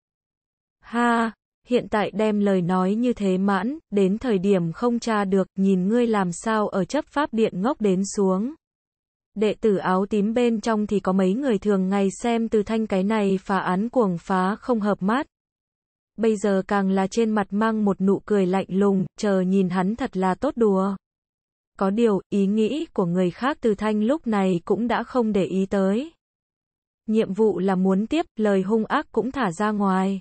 Ha, hiện tại đem lời nói như thế mãn, đến thời điểm không tra được, nhìn ngươi làm sao ở chấp pháp điện ngốc đến xuống đệ tử áo tím bên trong thì có mấy người thường ngày xem từ thanh cái này phá án cuồng phá không hợp mát. Bây giờ càng là trên mặt mang một nụ cười lạnh lùng, chờ nhìn hắn thật là tốt đùa. Có điều, ý nghĩ của người khác từ thanh lúc này cũng đã không để ý tới. Nhiệm vụ là muốn tiếp, lời hung ác cũng thả ra ngoài.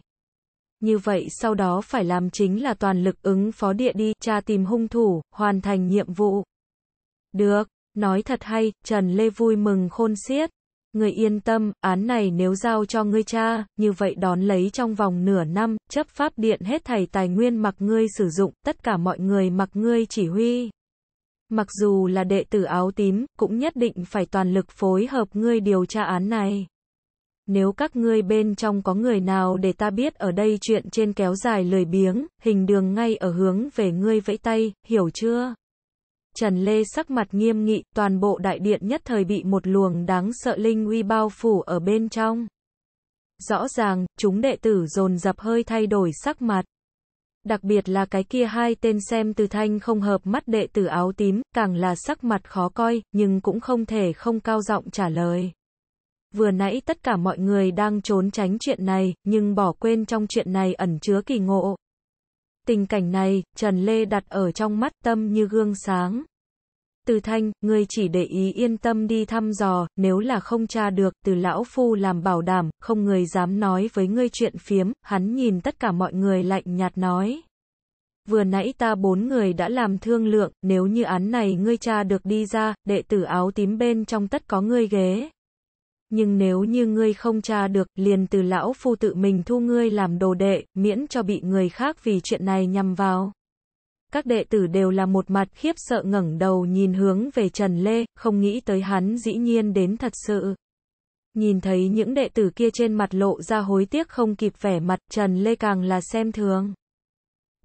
Như vậy sau đó phải làm chính là toàn lực ứng phó địa đi, tra tìm hung thủ, hoàn thành nhiệm vụ. Được. Nói thật hay, Trần Lê vui mừng khôn xiết. Người yên tâm, án này nếu giao cho ngươi cha, như vậy đón lấy trong vòng nửa năm, chấp pháp điện hết thầy tài nguyên mặc ngươi sử dụng, tất cả mọi người mặc ngươi chỉ huy. Mặc dù là đệ tử áo tím, cũng nhất định phải toàn lực phối hợp ngươi điều tra án này. Nếu các ngươi bên trong có người nào để ta biết ở đây chuyện trên kéo dài lười biếng, hình đường ngay ở hướng về ngươi vẫy tay, hiểu chưa? Trần Lê sắc mặt nghiêm nghị, toàn bộ đại điện nhất thời bị một luồng đáng sợ linh uy bao phủ ở bên trong. Rõ ràng, chúng đệ tử dồn dập hơi thay đổi sắc mặt. Đặc biệt là cái kia hai tên xem từ thanh không hợp mắt đệ tử áo tím, càng là sắc mặt khó coi, nhưng cũng không thể không cao giọng trả lời. Vừa nãy tất cả mọi người đang trốn tránh chuyện này, nhưng bỏ quên trong chuyện này ẩn chứa kỳ ngộ, Tình cảnh này, Trần Lê đặt ở trong mắt tâm như gương sáng. Từ thanh, người chỉ để ý yên tâm đi thăm dò, nếu là không tra được, từ lão phu làm bảo đảm, không người dám nói với ngươi chuyện phiếm, hắn nhìn tất cả mọi người lạnh nhạt nói. Vừa nãy ta bốn người đã làm thương lượng, nếu như án này ngươi tra được đi ra, đệ tử áo tím bên trong tất có ngươi ghế nhưng nếu như ngươi không tra được, liền từ lão phu tự mình thu ngươi làm đồ đệ, miễn cho bị người khác vì chuyện này nhằm vào. Các đệ tử đều là một mặt khiếp sợ ngẩng đầu nhìn hướng về Trần Lê, không nghĩ tới hắn dĩ nhiên đến thật sự. Nhìn thấy những đệ tử kia trên mặt lộ ra hối tiếc không kịp vẻ mặt, Trần Lê càng là xem thường.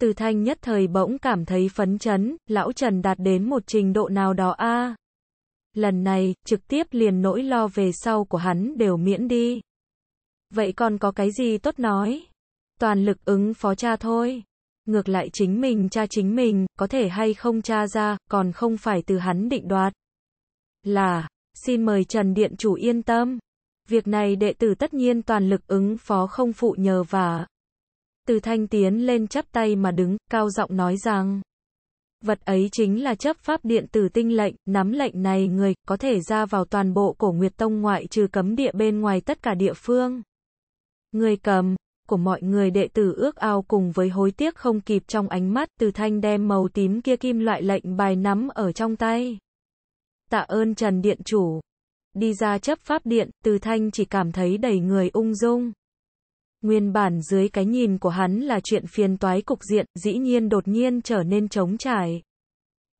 Từ thanh nhất thời bỗng cảm thấy phấn chấn, lão Trần đạt đến một trình độ nào đó a à lần này, trực tiếp liền nỗi lo về sau của hắn đều miễn đi. Vậy còn có cái gì tốt nói? Toàn lực ứng phó cha thôi. Ngược lại chính mình cha chính mình, có thể hay không cha ra, còn không phải từ hắn định đoạt. Là, xin mời Trần Điện Chủ yên tâm. Việc này đệ tử tất nhiên toàn lực ứng phó không phụ nhờ và Từ thanh tiến lên chắp tay mà đứng, cao giọng nói rằng vật ấy chính là chấp pháp điện tử tinh lệnh, nắm lệnh này người, có thể ra vào toàn bộ cổ Nguyệt Tông ngoại trừ cấm địa bên ngoài tất cả địa phương. Người cầm, của mọi người đệ tử ước ao cùng với hối tiếc không kịp trong ánh mắt, từ thanh đem màu tím kia kim loại lệnh bài nắm ở trong tay. Tạ ơn Trần Điện Chủ. Đi ra chấp pháp điện, từ thanh chỉ cảm thấy đầy người ung dung. Nguyên bản dưới cái nhìn của hắn là chuyện phiền toái cục diện, dĩ nhiên đột nhiên trở nên trống trải.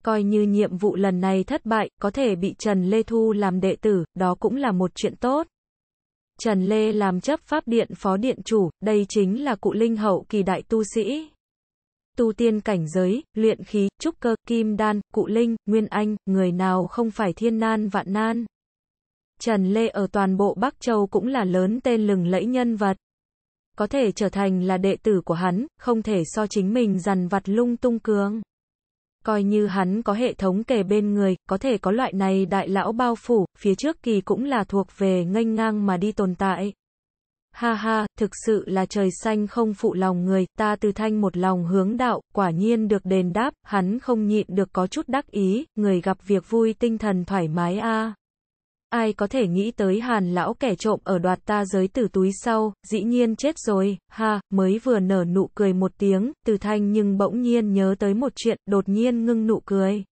Coi như nhiệm vụ lần này thất bại, có thể bị Trần Lê Thu làm đệ tử, đó cũng là một chuyện tốt. Trần Lê làm chấp pháp điện phó điện chủ, đây chính là cụ linh hậu kỳ đại tu sĩ. Tu tiên cảnh giới, luyện khí, trúc cơ, kim đan, cụ linh, nguyên anh, người nào không phải thiên nan vạn nan. Trần Lê ở toàn bộ Bắc Châu cũng là lớn tên lừng lẫy nhân vật có thể trở thành là đệ tử của hắn, không thể so chính mình dằn vặt lung tung cương. Coi như hắn có hệ thống kể bên người, có thể có loại này đại lão bao phủ, phía trước kỳ cũng là thuộc về nghênh ngang mà đi tồn tại. Ha ha, thực sự là trời xanh không phụ lòng người, ta từ thanh một lòng hướng đạo, quả nhiên được đền đáp, hắn không nhịn được có chút đắc ý, người gặp việc vui tinh thần thoải mái a. Ai có thể nghĩ tới hàn lão kẻ trộm ở đoạt ta giới tử túi sau, dĩ nhiên chết rồi, ha, mới vừa nở nụ cười một tiếng, từ thanh nhưng bỗng nhiên nhớ tới một chuyện, đột nhiên ngưng nụ cười.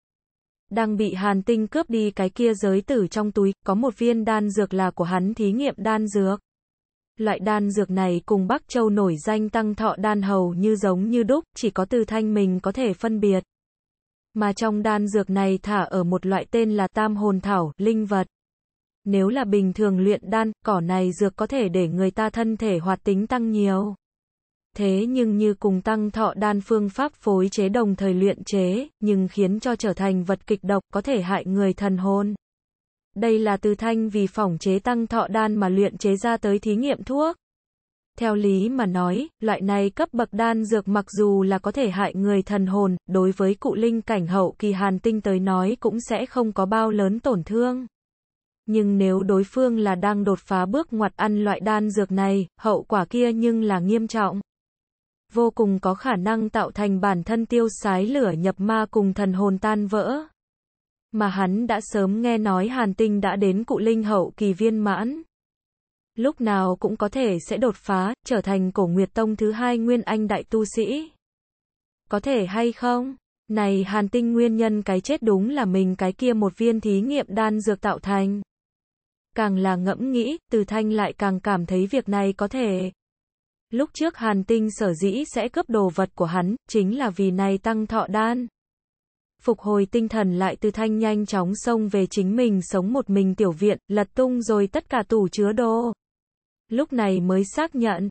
Đang bị hàn tinh cướp đi cái kia giới tử trong túi, có một viên đan dược là của hắn thí nghiệm đan dược. Loại đan dược này cùng Bắc Châu nổi danh tăng thọ đan hầu như giống như đúc, chỉ có từ thanh mình có thể phân biệt. Mà trong đan dược này thả ở một loại tên là tam hồn thảo, linh vật. Nếu là bình thường luyện đan, cỏ này dược có thể để người ta thân thể hoạt tính tăng nhiều. Thế nhưng như cùng tăng thọ đan phương pháp phối chế đồng thời luyện chế, nhưng khiến cho trở thành vật kịch độc có thể hại người thần hồn. Đây là từ thanh vì phỏng chế tăng thọ đan mà luyện chế ra tới thí nghiệm thuốc. Theo lý mà nói, loại này cấp bậc đan dược mặc dù là có thể hại người thần hồn, đối với cụ linh cảnh hậu kỳ hàn tinh tới nói cũng sẽ không có bao lớn tổn thương. Nhưng nếu đối phương là đang đột phá bước ngoặt ăn loại đan dược này, hậu quả kia nhưng là nghiêm trọng. Vô cùng có khả năng tạo thành bản thân tiêu sái lửa nhập ma cùng thần hồn tan vỡ. Mà hắn đã sớm nghe nói hàn tinh đã đến cụ linh hậu kỳ viên mãn. Lúc nào cũng có thể sẽ đột phá, trở thành cổ nguyệt tông thứ hai nguyên anh đại tu sĩ. Có thể hay không? Này hàn tinh nguyên nhân cái chết đúng là mình cái kia một viên thí nghiệm đan dược tạo thành càng là ngẫm nghĩ, từ thanh lại càng cảm thấy việc này có thể. Lúc trước hàn tinh sở dĩ sẽ cướp đồ vật của hắn, chính là vì này tăng thọ đan. Phục hồi tinh thần lại từ thanh nhanh chóng xông về chính mình sống một mình tiểu viện, lật tung rồi tất cả tủ chứa đồ. Lúc này mới xác nhận,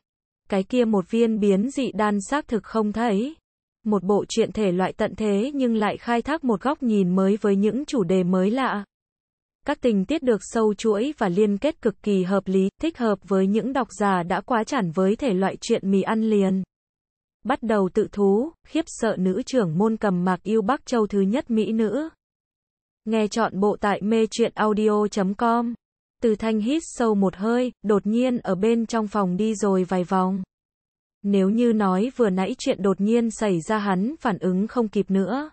cái kia một viên biến dị đan xác thực không thấy. Một bộ truyện thể loại tận thế nhưng lại khai thác một góc nhìn mới với những chủ đề mới lạ. Các tình tiết được sâu chuỗi và liên kết cực kỳ hợp lý, thích hợp với những độc giả đã quá chản với thể loại chuyện mì ăn liền. Bắt đầu tự thú, khiếp sợ nữ trưởng môn cầm mạc yêu Bắc Châu thứ nhất Mỹ nữ. Nghe chọn bộ tại mê chuyện audio.com. Từ thanh hít sâu một hơi, đột nhiên ở bên trong phòng đi rồi vài vòng. Nếu như nói vừa nãy chuyện đột nhiên xảy ra hắn phản ứng không kịp nữa,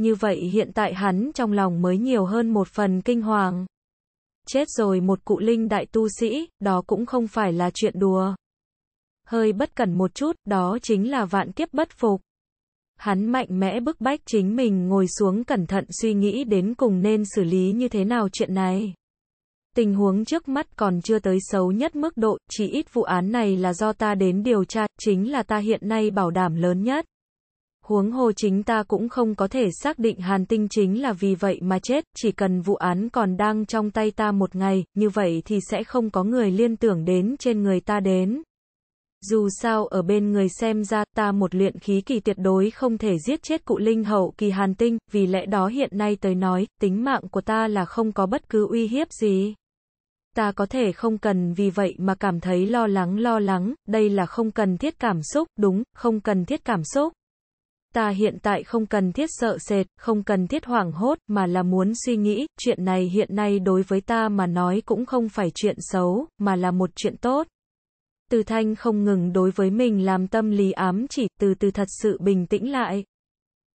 như vậy hiện tại hắn trong lòng mới nhiều hơn một phần kinh hoàng. Chết rồi một cụ linh đại tu sĩ, đó cũng không phải là chuyện đùa. Hơi bất cẩn một chút, đó chính là vạn kiếp bất phục. Hắn mạnh mẽ bức bách chính mình ngồi xuống cẩn thận suy nghĩ đến cùng nên xử lý như thế nào chuyện này. Tình huống trước mắt còn chưa tới xấu nhất mức độ, chỉ ít vụ án này là do ta đến điều tra, chính là ta hiện nay bảo đảm lớn nhất huống hồ chính ta cũng không có thể xác định Hàn Tinh chính là vì vậy mà chết, chỉ cần vụ án còn đang trong tay ta một ngày, như vậy thì sẽ không có người liên tưởng đến trên người ta đến. Dù sao ở bên người xem ra ta một luyện khí kỳ tuyệt đối không thể giết chết cụ linh hậu kỳ hàn tinh, vì lẽ đó hiện nay tới nói, tính mạng của ta là không có bất cứ uy hiếp gì. Ta có thể không cần vì vậy mà cảm thấy lo lắng lo lắng, đây là không cần thiết cảm xúc, đúng, không cần thiết cảm xúc ta hiện tại không cần thiết sợ sệt, không cần thiết hoảng hốt, mà là muốn suy nghĩ, chuyện này hiện nay đối với ta mà nói cũng không phải chuyện xấu, mà là một chuyện tốt. Từ thanh không ngừng đối với mình làm tâm lý ám chỉ, từ từ thật sự bình tĩnh lại.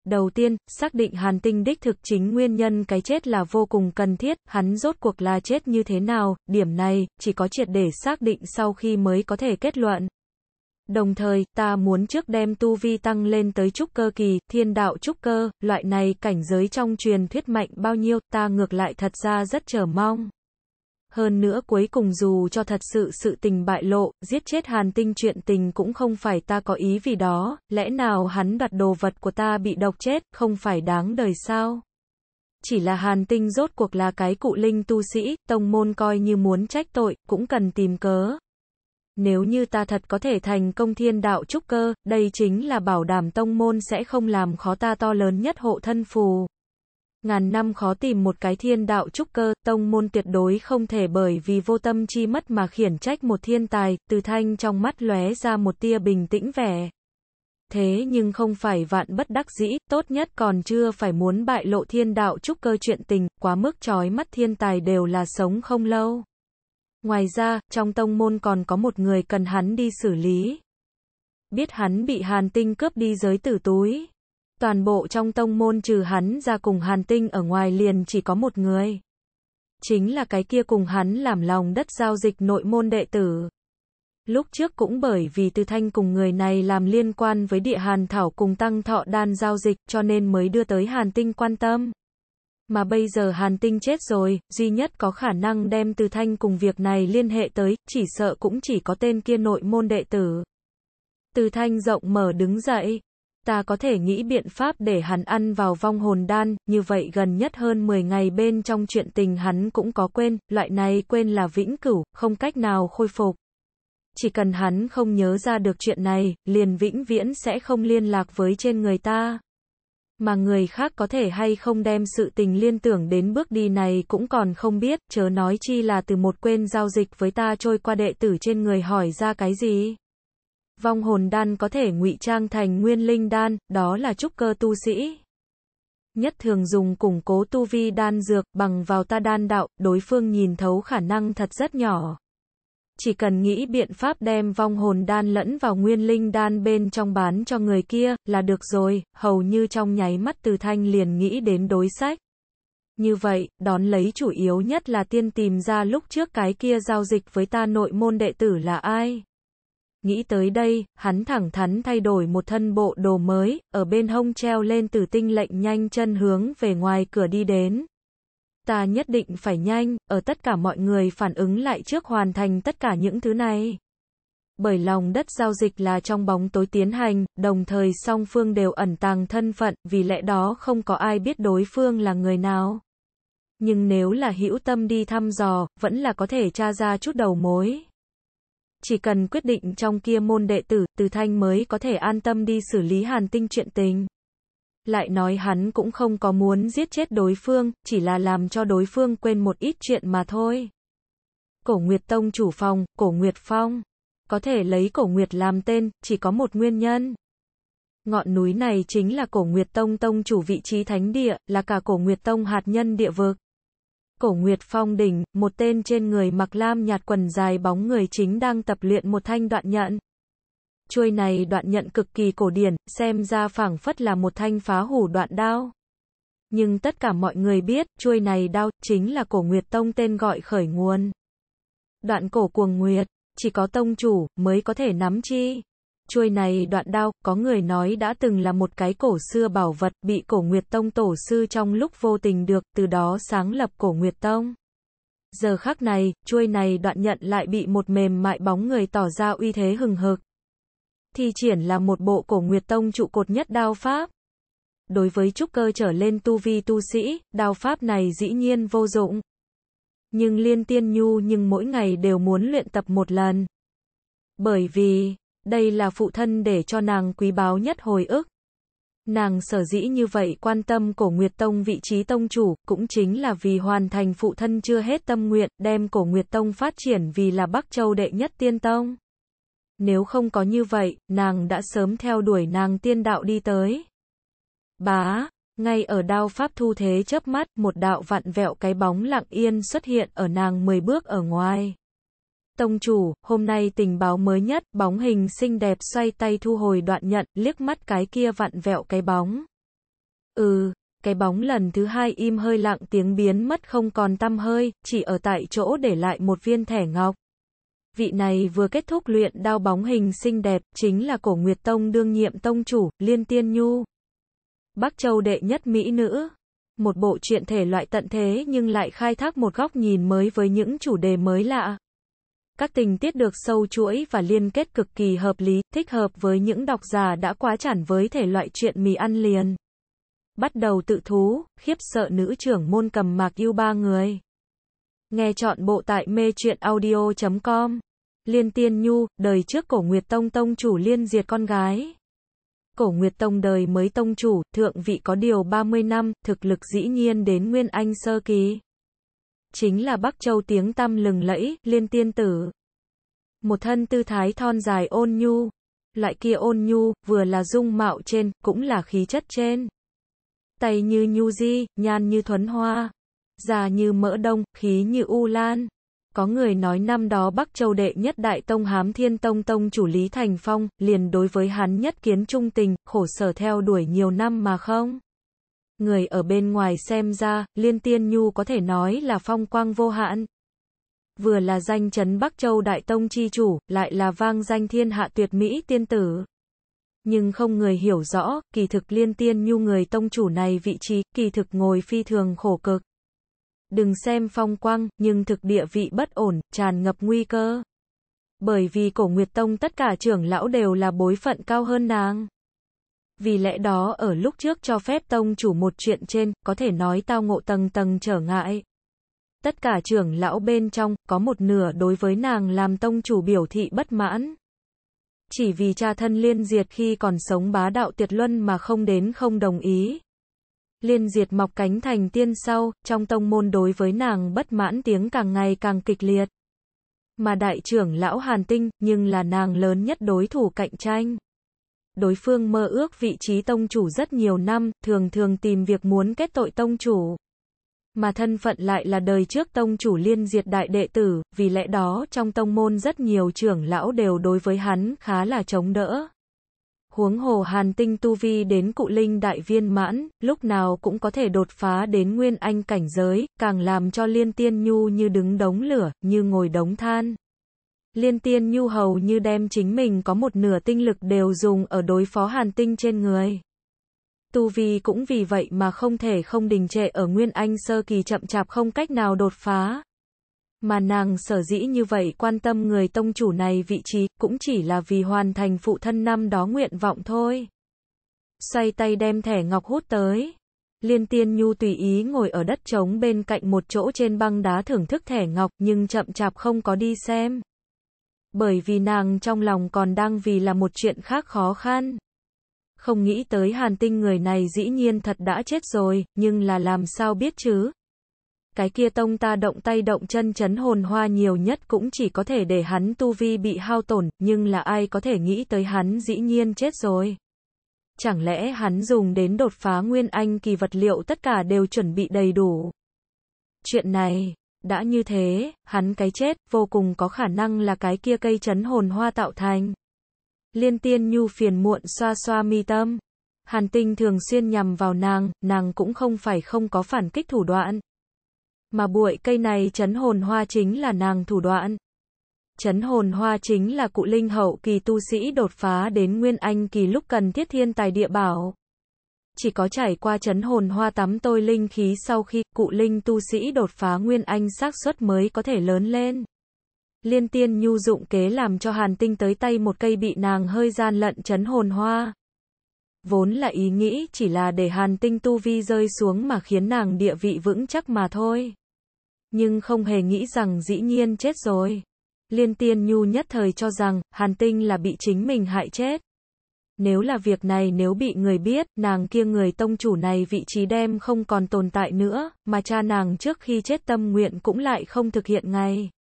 Đầu tiên, xác định Hàn Tinh đích thực chính nguyên nhân cái chết là vô cùng cần thiết, hắn rốt cuộc là chết như thế nào, điểm này, chỉ có triệt để xác định sau khi mới có thể kết luận. Đồng thời, ta muốn trước đem tu vi tăng lên tới trúc cơ kỳ, thiên đạo trúc cơ, loại này cảnh giới trong truyền thuyết mạnh bao nhiêu, ta ngược lại thật ra rất chờ mong. Hơn nữa cuối cùng dù cho thật sự sự tình bại lộ, giết chết hàn tinh chuyện tình cũng không phải ta có ý vì đó, lẽ nào hắn đặt đồ vật của ta bị độc chết, không phải đáng đời sao? Chỉ là hàn tinh rốt cuộc là cái cụ linh tu sĩ, tông môn coi như muốn trách tội, cũng cần tìm cớ, nếu như ta thật có thể thành công thiên đạo trúc cơ, đây chính là bảo đảm tông môn sẽ không làm khó ta to lớn nhất hộ thân phù. Ngàn năm khó tìm một cái thiên đạo trúc cơ, tông môn tuyệt đối không thể bởi vì vô tâm chi mất mà khiển trách một thiên tài, từ thanh trong mắt lóe ra một tia bình tĩnh vẻ. Thế nhưng không phải vạn bất đắc dĩ, tốt nhất còn chưa phải muốn bại lộ thiên đạo trúc cơ chuyện tình, quá mức trói mắt thiên tài đều là sống không lâu. Ngoài ra, trong tông môn còn có một người cần hắn đi xử lý. Biết hắn bị Hàn Tinh cướp đi giới tử túi. Toàn bộ trong tông môn trừ hắn ra cùng Hàn Tinh ở ngoài liền chỉ có một người. Chính là cái kia cùng hắn làm lòng đất giao dịch nội môn đệ tử. Lúc trước cũng bởi vì Tư Thanh cùng người này làm liên quan với địa Hàn Thảo cùng Tăng Thọ Đan giao dịch cho nên mới đưa tới Hàn Tinh quan tâm. Mà bây giờ Hàn Tinh chết rồi, duy nhất có khả năng đem Từ Thanh cùng việc này liên hệ tới, chỉ sợ cũng chỉ có tên kia nội môn đệ tử. Từ Thanh rộng mở đứng dậy. Ta có thể nghĩ biện pháp để hắn ăn vào vong hồn đan, như vậy gần nhất hơn 10 ngày bên trong chuyện tình hắn cũng có quên, loại này quên là vĩnh cửu, không cách nào khôi phục. Chỉ cần hắn không nhớ ra được chuyện này, liền vĩnh viễn sẽ không liên lạc với trên người ta mà người khác có thể hay không đem sự tình liên tưởng đến bước đi này cũng còn không biết, chớ nói chi là từ một quên giao dịch với ta trôi qua đệ tử trên người hỏi ra cái gì. Vong hồn đan có thể ngụy trang thành nguyên linh đan, đó là trúc cơ tu sĩ. Nhất thường dùng củng cố tu vi đan dược bằng vào ta đan đạo, đối phương nhìn thấu khả năng thật rất nhỏ chỉ cần nghĩ biện pháp đem vong hồn đan lẫn vào nguyên linh đan bên trong bán cho người kia là được rồi, hầu như trong nháy mắt từ thanh liền nghĩ đến đối sách. Như vậy, đón lấy chủ yếu nhất là tiên tìm ra lúc trước cái kia giao dịch với ta nội môn đệ tử là ai. Nghĩ tới đây, hắn thẳng thắn thay đổi một thân bộ đồ mới, ở bên hông treo lên tử tinh lệnh nhanh chân hướng về ngoài cửa đi đến ta nhất định phải nhanh, ở tất cả mọi người phản ứng lại trước hoàn thành tất cả những thứ này. Bởi lòng đất giao dịch là trong bóng tối tiến hành, đồng thời song phương đều ẩn tàng thân phận, vì lẽ đó không có ai biết đối phương là người nào. Nhưng nếu là hữu tâm đi thăm dò, vẫn là có thể tra ra chút đầu mối. Chỉ cần quyết định trong kia môn đệ tử, từ thanh mới có thể an tâm đi xử lý hàn tinh chuyện tình. Lại nói hắn cũng không có muốn giết chết đối phương, chỉ là làm cho đối phương quên một ít chuyện mà thôi. Cổ Nguyệt Tông chủ phòng, Cổ Nguyệt Phong. Có thể lấy Cổ Nguyệt làm tên, chỉ có một nguyên nhân. Ngọn núi này chính là Cổ Nguyệt Tông tông chủ vị trí thánh địa, là cả Cổ Nguyệt Tông hạt nhân địa vực. Cổ Nguyệt Phong đỉnh, một tên trên người mặc lam nhạt quần dài bóng người chính đang tập luyện một thanh đoạn nhận chuôi này đoạn nhận cực kỳ cổ điển, xem ra phảng phất là một thanh phá hủ đoạn đao. Nhưng tất cả mọi người biết, chuôi này đao, chính là cổ Nguyệt Tông tên gọi khởi nguồn. Đoạn cổ cuồng Nguyệt, chỉ có tông chủ, mới có thể nắm chi. Chuôi này đoạn đao, có người nói đã từng là một cái cổ xưa bảo vật, bị cổ Nguyệt Tông tổ sư trong lúc vô tình được, từ đó sáng lập cổ Nguyệt Tông. Giờ khắc này, chuôi này đoạn nhận lại bị một mềm mại bóng người tỏ ra uy thế hừng hực thì triển là một bộ cổ nguyệt tông trụ cột nhất đao pháp. Đối với trúc cơ trở lên tu vi tu sĩ, đao pháp này dĩ nhiên vô dụng. Nhưng liên tiên nhu nhưng mỗi ngày đều muốn luyện tập một lần. Bởi vì, đây là phụ thân để cho nàng quý báu nhất hồi ức. Nàng sở dĩ như vậy quan tâm cổ Nguyệt Tông vị trí tông chủ, cũng chính là vì hoàn thành phụ thân chưa hết tâm nguyện, đem cổ Nguyệt Tông phát triển vì là Bắc Châu đệ nhất tiên tông. Nếu không có như vậy, nàng đã sớm theo đuổi nàng tiên đạo đi tới. Bá, ngay ở đao pháp thu thế chớp mắt, một đạo vặn vẹo cái bóng lặng yên xuất hiện ở nàng 10 bước ở ngoài. Tông chủ, hôm nay tình báo mới nhất, bóng hình xinh đẹp xoay tay thu hồi đoạn nhận, liếc mắt cái kia vặn vẹo cái bóng. Ừ, cái bóng lần thứ hai im hơi lặng tiếng biến mất không còn tăm hơi, chỉ ở tại chỗ để lại một viên thẻ ngọc vị này vừa kết thúc luyện đao bóng hình xinh đẹp, chính là cổ Nguyệt Tông đương nhiệm tông chủ, Liên Tiên Nhu. Bắc Châu đệ nhất Mỹ nữ. Một bộ truyện thể loại tận thế nhưng lại khai thác một góc nhìn mới với những chủ đề mới lạ. Các tình tiết được sâu chuỗi và liên kết cực kỳ hợp lý, thích hợp với những độc giả đã quá chản với thể loại truyện mì ăn liền. Bắt đầu tự thú, khiếp sợ nữ trưởng môn cầm mạc yêu ba người. Nghe chọn bộ tại mê truyện audio.com. Liên Tiên Nhu, đời trước cổ Nguyệt Tông Tông chủ liên diệt con gái. Cổ Nguyệt Tông đời mới Tông chủ, thượng vị có điều 30 năm, thực lực dĩ nhiên đến Nguyên Anh Sơ Kỳ. Chính là Bắc Châu tiếng tăm lừng lẫy, Liên Tiên Tử. Một thân tư thái thon dài ôn nhu. lại kia ôn nhu, vừa là dung mạo trên, cũng là khí chất trên. Tay như nhu di, nhan như thuấn hoa già như mỡ đông, khí như u lan. Có người nói năm đó Bắc Châu đệ nhất đại tông hám thiên tông tông chủ Lý Thành Phong, liền đối với hắn nhất kiến trung tình, khổ sở theo đuổi nhiều năm mà không. Người ở bên ngoài xem ra, Liên Tiên Nhu có thể nói là phong quang vô hạn. Vừa là danh chấn Bắc Châu Đại Tông chi chủ, lại là vang danh thiên hạ tuyệt mỹ tiên tử. Nhưng không người hiểu rõ, kỳ thực Liên Tiên Nhu người tông chủ này vị trí, kỳ thực ngồi phi thường khổ cực đừng xem phong quang, nhưng thực địa vị bất ổn, tràn ngập nguy cơ. Bởi vì cổ Nguyệt Tông tất cả trưởng lão đều là bối phận cao hơn nàng. Vì lẽ đó ở lúc trước cho phép tông chủ một chuyện trên, có thể nói tao ngộ tầng tầng trở ngại. Tất cả trưởng lão bên trong, có một nửa đối với nàng làm tông chủ biểu thị bất mãn. Chỉ vì cha thân liên diệt khi còn sống bá đạo tuyệt luân mà không đến không đồng ý liên diệt mọc cánh thành tiên sau, trong tông môn đối với nàng bất mãn tiếng càng ngày càng kịch liệt. Mà đại trưởng lão Hàn Tinh, nhưng là nàng lớn nhất đối thủ cạnh tranh. Đối phương mơ ước vị trí tông chủ rất nhiều năm, thường thường tìm việc muốn kết tội tông chủ. Mà thân phận lại là đời trước tông chủ liên diệt đại đệ tử, vì lẽ đó trong tông môn rất nhiều trưởng lão đều đối với hắn khá là chống đỡ. Huống hồ hàn tinh tu vi đến cụ linh đại viên mãn, lúc nào cũng có thể đột phá đến nguyên anh cảnh giới, càng làm cho liên tiên nhu như đứng đống lửa, như ngồi đống than. Liên tiên nhu hầu như đem chính mình có một nửa tinh lực đều dùng ở đối phó hàn tinh trên người. Tu vi cũng vì vậy mà không thể không đình trệ ở nguyên anh sơ kỳ chậm chạp không cách nào đột phá, mà nàng sở dĩ như vậy quan tâm người tông chủ này vị trí, cũng chỉ là vì hoàn thành phụ thân năm đó nguyện vọng thôi. Xoay tay đem thẻ ngọc hút tới. Liên tiên nhu tùy ý ngồi ở đất trống bên cạnh một chỗ trên băng đá thưởng thức thẻ ngọc nhưng chậm chạp không có đi xem. Bởi vì nàng trong lòng còn đang vì là một chuyện khác khó khăn. Không nghĩ tới hàn tinh người này dĩ nhiên thật đã chết rồi, nhưng là làm sao biết chứ, cái kia tông ta động tay động chân chấn hồn hoa nhiều nhất cũng chỉ có thể để hắn tu vi bị hao tổn, nhưng là ai có thể nghĩ tới hắn dĩ nhiên chết rồi. Chẳng lẽ hắn dùng đến đột phá nguyên anh kỳ vật liệu tất cả đều chuẩn bị đầy đủ. Chuyện này, đã như thế, hắn cái chết vô cùng có khả năng là cái kia cây chấn hồn hoa tạo thành. Liên tiên nhu phiền muộn xoa xoa mi tâm. Hàn tinh thường xuyên nhằm vào nàng, nàng cũng không phải không có phản kích thủ đoạn, mà bụi cây này chấn hồn hoa chính là nàng thủ đoạn. Chấn hồn hoa chính là cụ linh hậu kỳ tu sĩ đột phá đến nguyên anh kỳ lúc cần thiết thiên tài địa bảo. Chỉ có trải qua chấn hồn hoa tắm tôi linh khí sau khi cụ linh tu sĩ đột phá nguyên anh xác suất mới có thể lớn lên. Liên tiên nhu dụng kế làm cho hàn tinh tới tay một cây bị nàng hơi gian lận chấn hồn hoa. Vốn là ý nghĩ chỉ là để hàn tinh tu vi rơi xuống mà khiến nàng địa vị vững chắc mà thôi nhưng không hề nghĩ rằng dĩ nhiên chết rồi. Liên Tiên Nhu nhất thời cho rằng, Hàn Tinh là bị chính mình hại chết. Nếu là việc này nếu bị người biết, nàng kia người tông chủ này vị trí đem không còn tồn tại nữa, mà cha nàng trước khi chết tâm nguyện cũng lại không thực hiện ngay.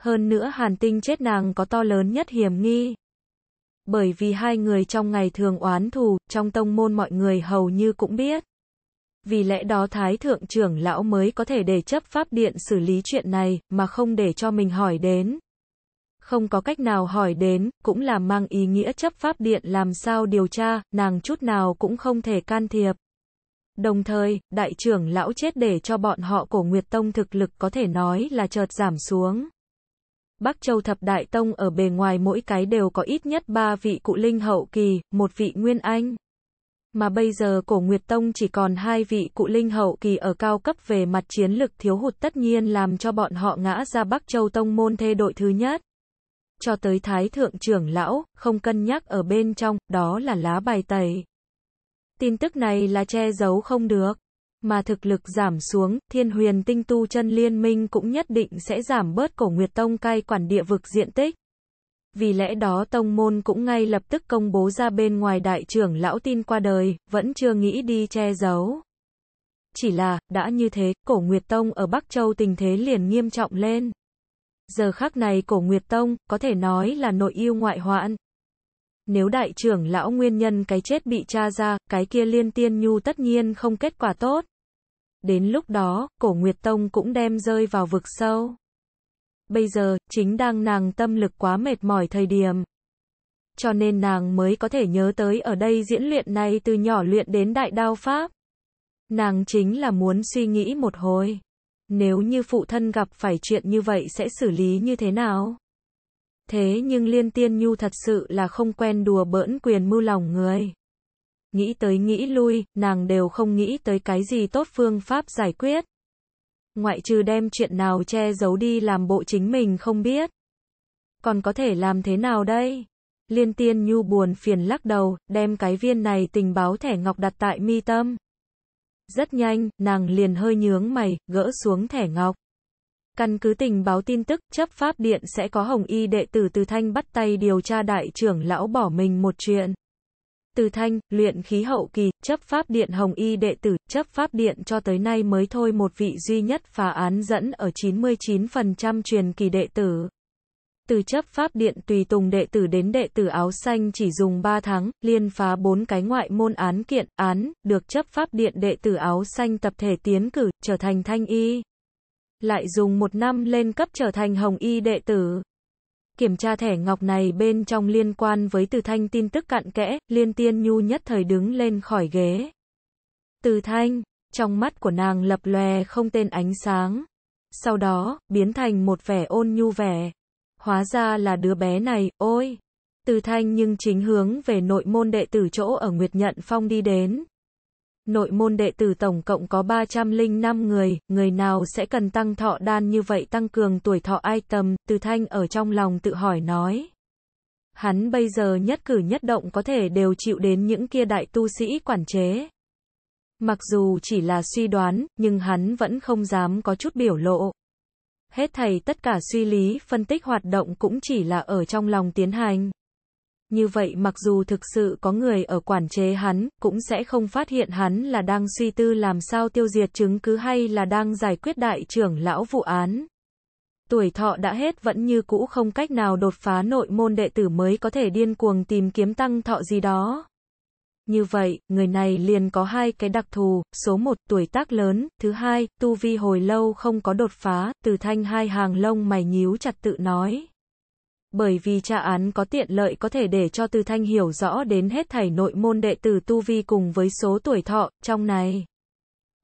Hơn nữa Hàn Tinh chết nàng có to lớn nhất hiểm nghi. Bởi vì hai người trong ngày thường oán thù, trong tông môn mọi người hầu như cũng biết. Vì lẽ đó Thái Thượng trưởng lão mới có thể để chấp pháp điện xử lý chuyện này, mà không để cho mình hỏi đến. Không có cách nào hỏi đến, cũng là mang ý nghĩa chấp pháp điện làm sao điều tra, nàng chút nào cũng không thể can thiệp. Đồng thời, đại trưởng lão chết để cho bọn họ cổ Nguyệt Tông thực lực có thể nói là chợt giảm xuống. Bắc Châu Thập Đại Tông ở bề ngoài mỗi cái đều có ít nhất ba vị cụ linh hậu kỳ, một vị nguyên anh. Mà bây giờ cổ Nguyệt Tông chỉ còn hai vị cụ linh hậu kỳ ở cao cấp về mặt chiến lực thiếu hụt tất nhiên làm cho bọn họ ngã ra Bắc Châu Tông môn thê đội thứ nhất. Cho tới Thái Thượng trưởng lão, không cân nhắc ở bên trong, đó là lá bài tẩy. Tin tức này là che giấu không được. Mà thực lực giảm xuống, thiên huyền tinh tu chân liên minh cũng nhất định sẽ giảm bớt cổ Nguyệt Tông cai quản địa vực diện tích. Vì lẽ đó tông môn cũng ngay lập tức công bố ra bên ngoài đại trưởng lão tin qua đời, vẫn chưa nghĩ đi che giấu. Chỉ là, đã như thế, cổ Nguyệt Tông ở Bắc Châu tình thế liền nghiêm trọng lên. Giờ khác này cổ Nguyệt Tông, có thể nói là nội yêu ngoại hoạn. Nếu đại trưởng lão nguyên nhân cái chết bị tra ra, cái kia liên tiên nhu tất nhiên không kết quả tốt. Đến lúc đó, cổ Nguyệt Tông cũng đem rơi vào vực sâu bây giờ, chính đang nàng tâm lực quá mệt mỏi thời điểm. Cho nên nàng mới có thể nhớ tới ở đây diễn luyện này từ nhỏ luyện đến đại đao pháp. Nàng chính là muốn suy nghĩ một hồi. Nếu như phụ thân gặp phải chuyện như vậy sẽ xử lý như thế nào? Thế nhưng Liên Tiên Nhu thật sự là không quen đùa bỡn quyền mưu lòng người. Nghĩ tới nghĩ lui, nàng đều không nghĩ tới cái gì tốt phương pháp giải quyết ngoại trừ đem chuyện nào che giấu đi làm bộ chính mình không biết. Còn có thể làm thế nào đây? Liên tiên nhu buồn phiền lắc đầu, đem cái viên này tình báo thẻ ngọc đặt tại mi tâm. Rất nhanh, nàng liền hơi nhướng mày, gỡ xuống thẻ ngọc. Căn cứ tình báo tin tức, chấp pháp điện sẽ có hồng y đệ tử từ thanh bắt tay điều tra đại trưởng lão bỏ mình một chuyện từ thanh, luyện khí hậu kỳ, chấp pháp điện hồng y đệ tử, chấp pháp điện cho tới nay mới thôi một vị duy nhất phá án dẫn ở 99% truyền kỳ đệ tử. Từ chấp pháp điện tùy tùng đệ tử đến đệ tử áo xanh chỉ dùng 3 tháng, liên phá 4 cái ngoại môn án kiện, án, được chấp pháp điện đệ tử áo xanh tập thể tiến cử, trở thành thanh y. Lại dùng một năm lên cấp trở thành hồng y đệ tử. Kiểm tra thẻ ngọc này bên trong liên quan với Từ Thanh tin tức cạn kẽ, Liên Tiên Nhu nhất thời đứng lên khỏi ghế. Từ Thanh, trong mắt của nàng lập lòe không tên ánh sáng, sau đó biến thành một vẻ ôn nhu vẻ. Hóa ra là đứa bé này, ôi! Từ Thanh nhưng chính hướng về nội môn đệ tử chỗ ở Nguyệt Nhận Phong đi đến, Nội môn đệ tử tổng cộng có 305 người, người nào sẽ cần tăng thọ đan như vậy tăng cường tuổi thọ ai tầm, từ thanh ở trong lòng tự hỏi nói. Hắn bây giờ nhất cử nhất động có thể đều chịu đến những kia đại tu sĩ quản chế. Mặc dù chỉ là suy đoán, nhưng hắn vẫn không dám có chút biểu lộ. Hết thầy tất cả suy lý, phân tích hoạt động cũng chỉ là ở trong lòng tiến hành. Như vậy mặc dù thực sự có người ở quản chế hắn, cũng sẽ không phát hiện hắn là đang suy tư làm sao tiêu diệt chứng cứ hay là đang giải quyết đại trưởng lão vụ án. Tuổi thọ đã hết vẫn như cũ không cách nào đột phá nội môn đệ tử mới có thể điên cuồng tìm kiếm tăng thọ gì đó. Như vậy, người này liền có hai cái đặc thù, số một tuổi tác lớn, thứ hai, tu vi hồi lâu không có đột phá, từ thanh hai hàng lông mày nhíu chặt tự nói. Bởi vì tra án có tiện lợi có thể để cho Từ Thanh hiểu rõ đến hết thảy nội môn đệ tử tu vi cùng với số tuổi thọ, trong này.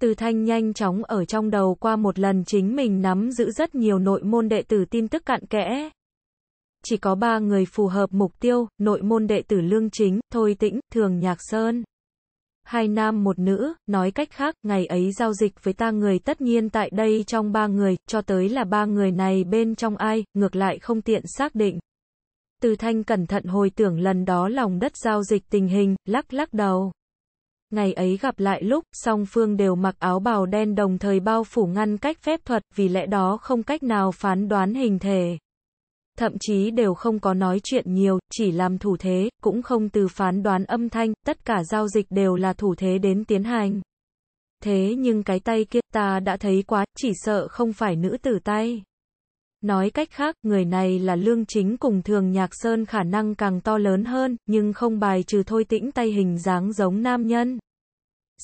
Từ Thanh nhanh chóng ở trong đầu qua một lần chính mình nắm giữ rất nhiều nội môn đệ tử tin tức cạn kẽ. Chỉ có ba người phù hợp mục tiêu, nội môn đệ tử Lương Chính, Thôi Tĩnh, Thường Nhạc Sơn hai nam một nữ, nói cách khác, ngày ấy giao dịch với ta người tất nhiên tại đây trong ba người, cho tới là ba người này bên trong ai, ngược lại không tiện xác định. Từ thanh cẩn thận hồi tưởng lần đó lòng đất giao dịch tình hình, lắc lắc đầu. Ngày ấy gặp lại lúc, song phương đều mặc áo bào đen đồng thời bao phủ ngăn cách phép thuật, vì lẽ đó không cách nào phán đoán hình thể thậm chí đều không có nói chuyện nhiều, chỉ làm thủ thế, cũng không từ phán đoán âm thanh, tất cả giao dịch đều là thủ thế đến tiến hành. Thế nhưng cái tay kia ta đã thấy quá, chỉ sợ không phải nữ tử tay. Nói cách khác, người này là lương chính cùng thường nhạc sơn khả năng càng to lớn hơn, nhưng không bài trừ thôi tĩnh tay hình dáng giống nam nhân.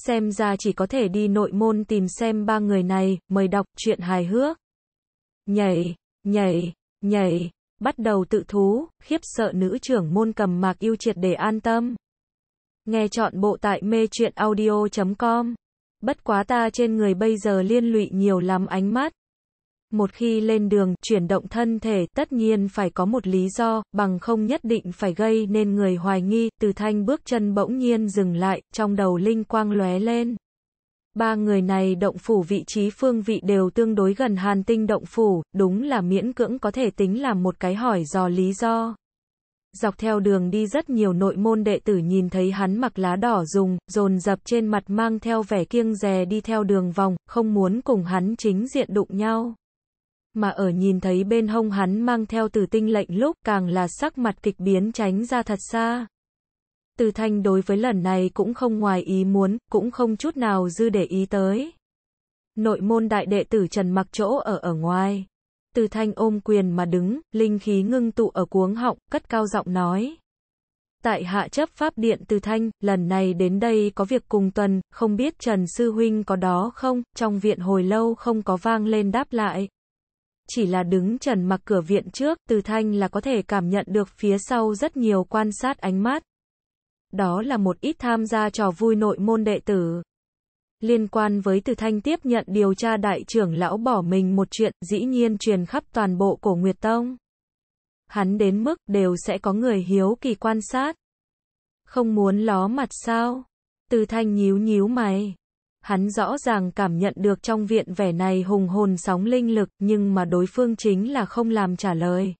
Xem ra chỉ có thể đi nội môn tìm xem ba người này, mời đọc chuyện hài hước. Nhảy, nhảy, nhảy bắt đầu tự thú, khiếp sợ nữ trưởng môn cầm mạc yêu triệt để an tâm. Nghe chọn bộ tại mê chuyện audio.com. Bất quá ta trên người bây giờ liên lụy nhiều lắm ánh mắt. Một khi lên đường, chuyển động thân thể, tất nhiên phải có một lý do, bằng không nhất định phải gây nên người hoài nghi, từ thanh bước chân bỗng nhiên dừng lại, trong đầu linh quang lóe lên. Ba người này động phủ vị trí phương vị đều tương đối gần hàn tinh động phủ, đúng là miễn cưỡng có thể tính là một cái hỏi do lý do. Dọc theo đường đi rất nhiều nội môn đệ tử nhìn thấy hắn mặc lá đỏ dùng, dồn dập trên mặt mang theo vẻ kiêng dè đi theo đường vòng, không muốn cùng hắn chính diện đụng nhau. Mà ở nhìn thấy bên hông hắn mang theo tử tinh lệnh lúc càng là sắc mặt kịch biến tránh ra thật xa. Từ Thanh đối với lần này cũng không ngoài ý muốn, cũng không chút nào dư để ý tới. Nội môn đại đệ tử Trần Mặc chỗ ở ở ngoài. Từ Thanh ôm quyền mà đứng, linh khí ngưng tụ ở cuống họng, cất cao giọng nói. Tại hạ chấp pháp điện Từ Thanh, lần này đến đây có việc cùng tuần, không biết Trần Sư Huynh có đó không, trong viện hồi lâu không có vang lên đáp lại. Chỉ là đứng Trần Mặc cửa viện trước, Từ Thanh là có thể cảm nhận được phía sau rất nhiều quan sát ánh mắt đó là một ít tham gia trò vui nội môn đệ tử. Liên quan với Từ Thanh tiếp nhận điều tra đại trưởng lão bỏ mình một chuyện, dĩ nhiên truyền khắp toàn bộ cổ Nguyệt Tông. Hắn đến mức đều sẽ có người hiếu kỳ quan sát. Không muốn ló mặt sao? Từ Thanh nhíu nhíu mày. Hắn rõ ràng cảm nhận được trong viện vẻ này hùng hồn sóng linh lực, nhưng mà đối phương chính là không làm trả lời.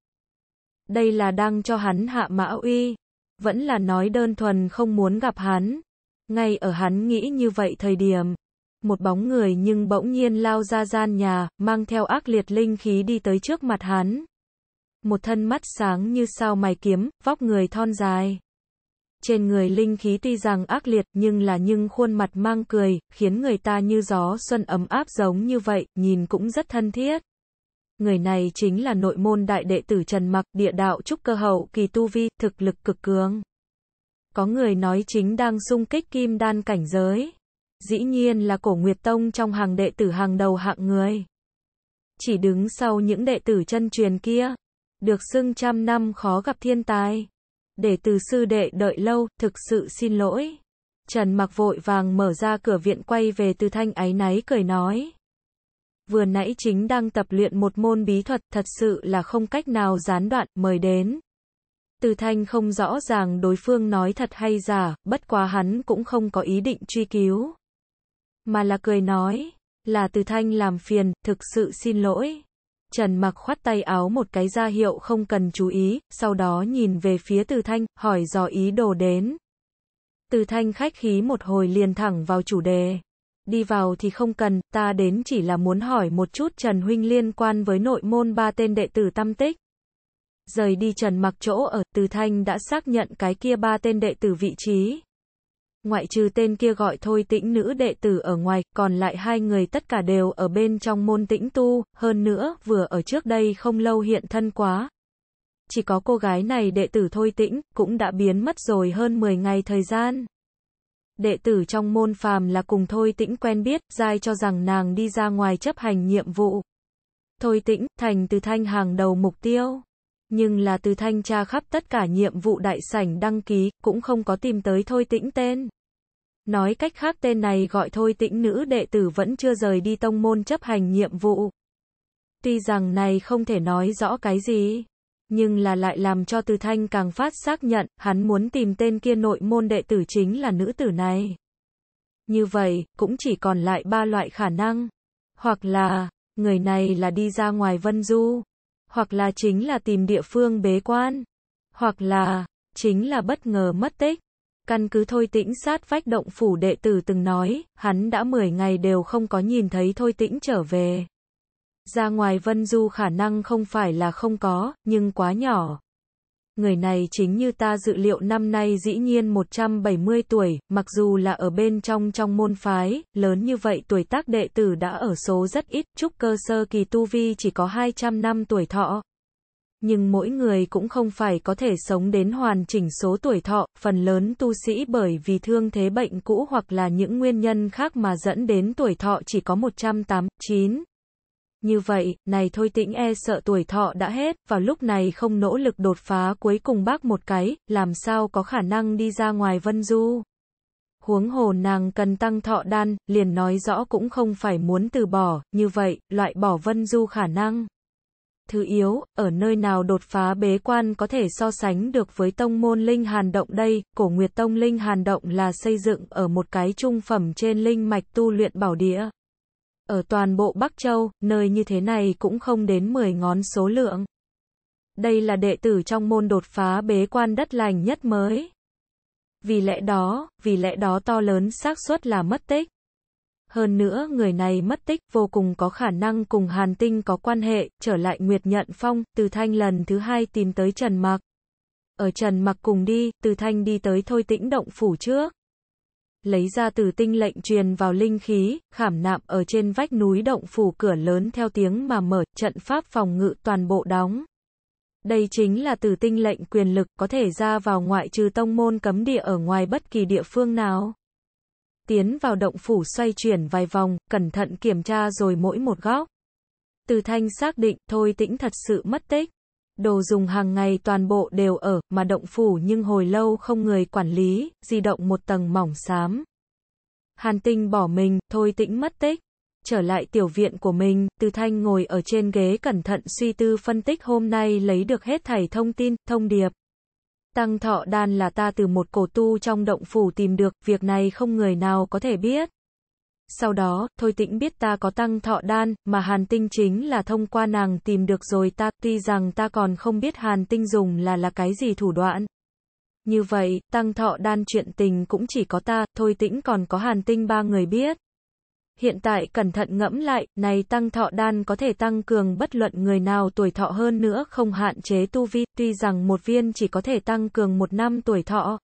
Đây là đang cho hắn hạ mã uy vẫn là nói đơn thuần không muốn gặp hắn. Ngay ở hắn nghĩ như vậy thời điểm, một bóng người nhưng bỗng nhiên lao ra gian nhà, mang theo ác liệt linh khí đi tới trước mặt hắn. Một thân mắt sáng như sao mài kiếm, vóc người thon dài. Trên người linh khí tuy rằng ác liệt nhưng là nhưng khuôn mặt mang cười, khiến người ta như gió xuân ấm áp giống như vậy, nhìn cũng rất thân thiết. Người này chính là nội môn đại đệ tử Trần Mặc, địa đạo trúc cơ hậu kỳ tu vi, thực lực cực cường. Có người nói chính đang sung kích kim đan cảnh giới. Dĩ nhiên là cổ Nguyệt Tông trong hàng đệ tử hàng đầu hạng người. Chỉ đứng sau những đệ tử chân truyền kia, được xưng trăm năm khó gặp thiên tài. Để từ sư đệ đợi lâu, thực sự xin lỗi. Trần mặc vội vàng mở ra cửa viện quay về từ thanh áy náy cười nói vừa nãy chính đang tập luyện một môn bí thuật, thật sự là không cách nào gián đoạn, mời đến. Từ thanh không rõ ràng đối phương nói thật hay giả, bất quá hắn cũng không có ý định truy cứu. Mà là cười nói, là từ thanh làm phiền, thực sự xin lỗi. Trần mặc khoát tay áo một cái ra hiệu không cần chú ý, sau đó nhìn về phía từ thanh, hỏi dò ý đồ đến. Từ thanh khách khí một hồi liền thẳng vào chủ đề đi vào thì không cần, ta đến chỉ là muốn hỏi một chút Trần Huynh liên quan với nội môn ba tên đệ tử tâm tích. Rời đi Trần mặc chỗ ở, Từ Thanh đã xác nhận cái kia ba tên đệ tử vị trí. Ngoại trừ tên kia gọi thôi tĩnh nữ đệ tử ở ngoài, còn lại hai người tất cả đều ở bên trong môn tĩnh tu, hơn nữa, vừa ở trước đây không lâu hiện thân quá. Chỉ có cô gái này đệ tử thôi tĩnh, cũng đã biến mất rồi hơn 10 ngày thời gian đệ tử trong môn phàm là cùng Thôi Tĩnh quen biết, giai cho rằng nàng đi ra ngoài chấp hành nhiệm vụ. Thôi Tĩnh, thành từ thanh hàng đầu mục tiêu. Nhưng là từ thanh tra khắp tất cả nhiệm vụ đại sảnh đăng ký, cũng không có tìm tới Thôi Tĩnh tên. Nói cách khác tên này gọi Thôi Tĩnh nữ đệ tử vẫn chưa rời đi tông môn chấp hành nhiệm vụ. Tuy rằng này không thể nói rõ cái gì nhưng là lại làm cho Từ Thanh càng phát xác nhận, hắn muốn tìm tên kia nội môn đệ tử chính là nữ tử này. Như vậy, cũng chỉ còn lại ba loại khả năng. Hoặc là, người này là đi ra ngoài Vân Du, hoặc là chính là tìm địa phương bế quan, hoặc là, chính là bất ngờ mất tích. Căn cứ Thôi Tĩnh sát vách động phủ đệ tử từng nói, hắn đã 10 ngày đều không có nhìn thấy Thôi Tĩnh trở về. Ra ngoài Vân Du khả năng không phải là không có, nhưng quá nhỏ. Người này chính như ta dự liệu năm nay dĩ nhiên 170 tuổi, mặc dù là ở bên trong trong môn phái, lớn như vậy tuổi tác đệ tử đã ở số rất ít, trúc cơ sơ kỳ tu vi chỉ có 200 năm tuổi thọ. Nhưng mỗi người cũng không phải có thể sống đến hoàn chỉnh số tuổi thọ, phần lớn tu sĩ bởi vì thương thế bệnh cũ hoặc là những nguyên nhân khác mà dẫn đến tuổi thọ chỉ có 189. Như vậy, này thôi tĩnh e sợ tuổi thọ đã hết, vào lúc này không nỗ lực đột phá cuối cùng bác một cái, làm sao có khả năng đi ra ngoài vân du. Huống hồ nàng cần tăng thọ đan, liền nói rõ cũng không phải muốn từ bỏ, như vậy, loại bỏ vân du khả năng. Thứ yếu, ở nơi nào đột phá bế quan có thể so sánh được với tông môn linh hàn động đây, cổ nguyệt tông linh hàn động là xây dựng ở một cái trung phẩm trên linh mạch tu luyện bảo địa. Ở toàn bộ Bắc Châu, nơi như thế này cũng không đến 10 ngón số lượng. Đây là đệ tử trong môn đột phá bế quan đất lành nhất mới. Vì lẽ đó, vì lẽ đó to lớn xác suất là mất tích. Hơn nữa người này mất tích vô cùng có khả năng cùng Hàn Tinh có quan hệ, trở lại Nguyệt Nhận Phong, Từ Thanh lần thứ hai tìm tới Trần Mặc. Ở Trần Mặc cùng đi, Từ Thanh đi tới Thôi Tĩnh Động Phủ trước lấy ra từ tinh lệnh truyền vào linh khí, khảm nạm ở trên vách núi động phủ cửa lớn theo tiếng mà mở, trận pháp phòng ngự toàn bộ đóng. Đây chính là từ tinh lệnh quyền lực có thể ra vào ngoại trừ tông môn cấm địa ở ngoài bất kỳ địa phương nào. Tiến vào động phủ xoay chuyển vài vòng, cẩn thận kiểm tra rồi mỗi một góc. Từ thanh xác định, thôi tĩnh thật sự mất tích đồ dùng hàng ngày toàn bộ đều ở, mà động phủ nhưng hồi lâu không người quản lý, di động một tầng mỏng xám. Hàn tinh bỏ mình, thôi tĩnh mất tích. Trở lại tiểu viện của mình, Từ Thanh ngồi ở trên ghế cẩn thận suy tư phân tích hôm nay lấy được hết thảy thông tin, thông điệp. Tăng thọ đan là ta từ một cổ tu trong động phủ tìm được, việc này không người nào có thể biết. Sau đó, Thôi Tĩnh biết ta có tăng thọ đan, mà Hàn Tinh chính là thông qua nàng tìm được rồi ta, tuy rằng ta còn không biết Hàn Tinh dùng là là cái gì thủ đoạn. Như vậy, tăng thọ đan chuyện tình cũng chỉ có ta, Thôi Tĩnh còn có Hàn Tinh ba người biết. Hiện tại cẩn thận ngẫm lại, này tăng thọ đan có thể tăng cường bất luận người nào tuổi thọ hơn nữa không hạn chế tu vi, tuy rằng một viên chỉ có thể tăng cường một năm tuổi thọ,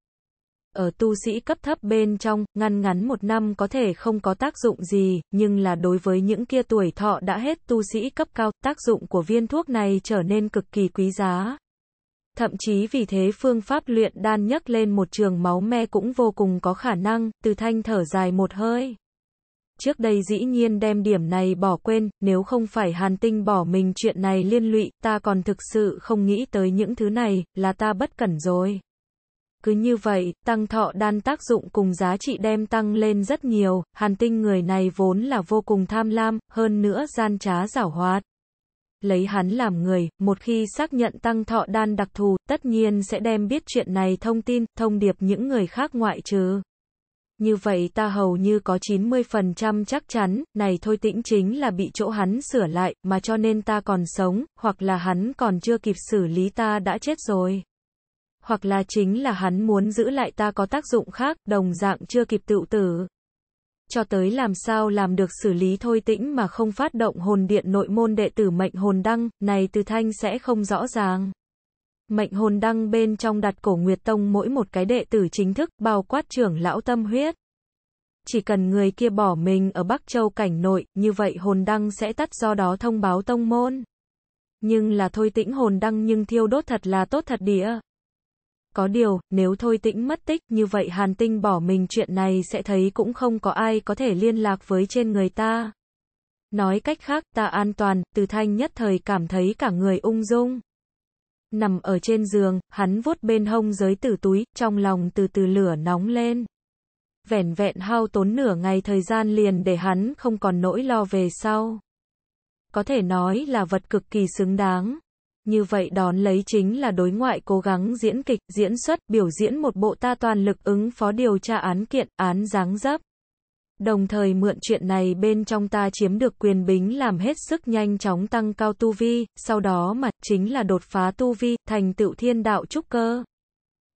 ở tu sĩ cấp thấp bên trong, ngăn ngắn một năm có thể không có tác dụng gì, nhưng là đối với những kia tuổi thọ đã hết tu sĩ cấp cao, tác dụng của viên thuốc này trở nên cực kỳ quý giá. Thậm chí vì thế phương pháp luyện đan nhấc lên một trường máu me cũng vô cùng có khả năng, từ thanh thở dài một hơi. Trước đây dĩ nhiên đem điểm này bỏ quên, nếu không phải hàn tinh bỏ mình chuyện này liên lụy, ta còn thực sự không nghĩ tới những thứ này, là ta bất cẩn rồi. Cứ như vậy, tăng thọ đan tác dụng cùng giá trị đem tăng lên rất nhiều, hàn tinh người này vốn là vô cùng tham lam, hơn nữa gian trá giảo hoạt. Lấy hắn làm người, một khi xác nhận tăng thọ đan đặc thù, tất nhiên sẽ đem biết chuyện này thông tin, thông điệp những người khác ngoại trừ. Như vậy ta hầu như có 90% chắc chắn, này thôi tĩnh chính là bị chỗ hắn sửa lại, mà cho nên ta còn sống, hoặc là hắn còn chưa kịp xử lý ta đã chết rồi hoặc là chính là hắn muốn giữ lại ta có tác dụng khác, đồng dạng chưa kịp tự tử. Cho tới làm sao làm được xử lý thôi tĩnh mà không phát động hồn điện nội môn đệ tử mệnh hồn đăng, này từ thanh sẽ không rõ ràng. Mệnh hồn đăng bên trong đặt cổ Nguyệt Tông mỗi một cái đệ tử chính thức, bao quát trưởng lão tâm huyết. Chỉ cần người kia bỏ mình ở Bắc Châu cảnh nội, như vậy hồn đăng sẽ tắt do đó thông báo tông môn. Nhưng là thôi tĩnh hồn đăng nhưng thiêu đốt thật là tốt thật đĩa. Có điều, nếu thôi tĩnh mất tích như vậy Hàn Tinh bỏ mình chuyện này sẽ thấy cũng không có ai có thể liên lạc với trên người ta. Nói cách khác, ta an toàn, từ thanh nhất thời cảm thấy cả người ung dung. Nằm ở trên giường, hắn vuốt bên hông giới tử túi, trong lòng từ từ lửa nóng lên. Vẻn vẹn hao tốn nửa ngày thời gian liền để hắn không còn nỗi lo về sau. Có thể nói là vật cực kỳ xứng đáng như vậy đón lấy chính là đối ngoại cố gắng diễn kịch, diễn xuất, biểu diễn một bộ ta toàn lực ứng phó điều tra án kiện, án giáng giáp. Đồng thời mượn chuyện này bên trong ta chiếm được quyền bính làm hết sức nhanh chóng tăng cao tu vi, sau đó mà chính là đột phá tu vi, thành tựu thiên đạo trúc cơ.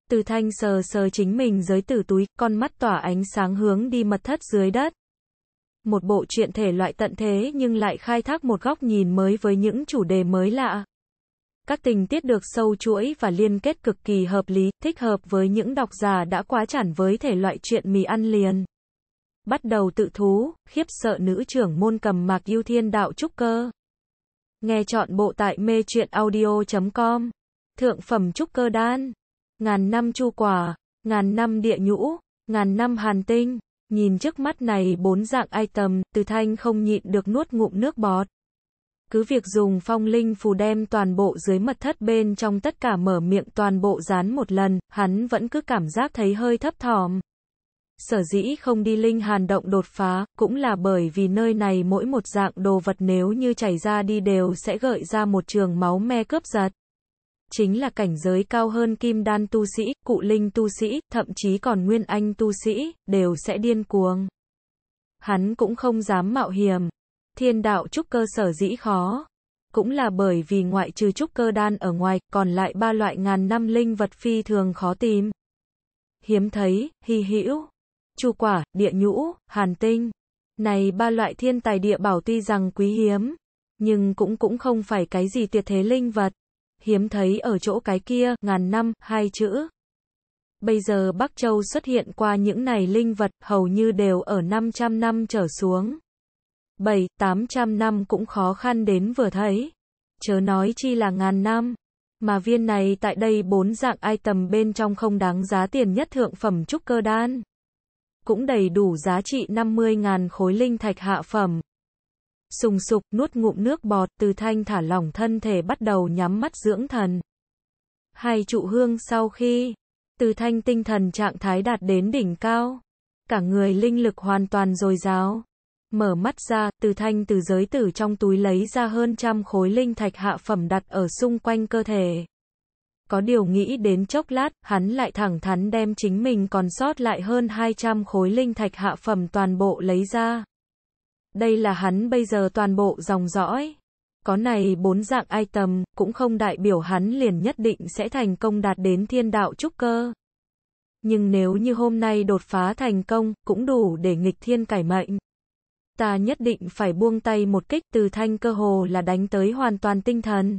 Từ thanh sờ sờ chính mình dưới tử túi, con mắt tỏa ánh sáng hướng đi mật thất dưới đất. Một bộ truyện thể loại tận thế nhưng lại khai thác một góc nhìn mới với những chủ đề mới lạ. Các tình tiết được sâu chuỗi và liên kết cực kỳ hợp lý, thích hợp với những độc giả đã quá chản với thể loại chuyện mì ăn liền. Bắt đầu tự thú, khiếp sợ nữ trưởng môn cầm mạc yêu thiên đạo trúc cơ. Nghe chọn bộ tại mê truyện audio.com. Thượng phẩm trúc cơ đan. Ngàn năm chu quả, ngàn năm địa nhũ, ngàn năm hàn tinh. Nhìn trước mắt này bốn dạng item, từ thanh không nhịn được nuốt ngụm nước bọt cứ việc dùng phong linh phù đem toàn bộ dưới mật thất bên trong tất cả mở miệng toàn bộ dán một lần, hắn vẫn cứ cảm giác thấy hơi thấp thỏm. Sở dĩ không đi linh hàn động đột phá, cũng là bởi vì nơi này mỗi một dạng đồ vật nếu như chảy ra đi đều sẽ gợi ra một trường máu me cướp giật. Chính là cảnh giới cao hơn kim đan tu sĩ, cụ linh tu sĩ, thậm chí còn nguyên anh tu sĩ, đều sẽ điên cuồng. Hắn cũng không dám mạo hiểm, Thiên đạo trúc cơ sở dĩ khó, cũng là bởi vì ngoại trừ trúc cơ đan ở ngoài, còn lại ba loại ngàn năm linh vật phi thường khó tìm. Hiếm thấy, hy hữu, chu quả, địa nhũ, hàn tinh. Này ba loại thiên tài địa bảo tuy rằng quý hiếm, nhưng cũng cũng không phải cái gì tuyệt thế linh vật. Hiếm thấy ở chỗ cái kia, ngàn năm, hai chữ. Bây giờ Bắc Châu xuất hiện qua những này linh vật hầu như đều ở 500 năm trở xuống bảy tám trăm năm cũng khó khăn đến vừa thấy. Chớ nói chi là ngàn năm. Mà viên này tại đây bốn dạng ai tầm bên trong không đáng giá tiền nhất thượng phẩm trúc cơ đan. Cũng đầy đủ giá trị năm mươi ngàn khối linh thạch hạ phẩm. Sùng sục nuốt ngụm nước bọt từ thanh thả lỏng thân thể bắt đầu nhắm mắt dưỡng thần. Hai trụ hương sau khi, từ thanh tinh thần trạng thái đạt đến đỉnh cao. Cả người linh lực hoàn toàn dồi dào. Mở mắt ra, từ thanh từ giới tử trong túi lấy ra hơn trăm khối linh thạch hạ phẩm đặt ở xung quanh cơ thể. Có điều nghĩ đến chốc lát, hắn lại thẳng thắn đem chính mình còn sót lại hơn 200 khối linh thạch hạ phẩm toàn bộ lấy ra. Đây là hắn bây giờ toàn bộ dòng dõi. Có này bốn dạng item, cũng không đại biểu hắn liền nhất định sẽ thành công đạt đến thiên đạo trúc cơ. Nhưng nếu như hôm nay đột phá thành công, cũng đủ để nghịch thiên cải mệnh ta nhất định phải buông tay một kích từ thanh cơ hồ là đánh tới hoàn toàn tinh thần.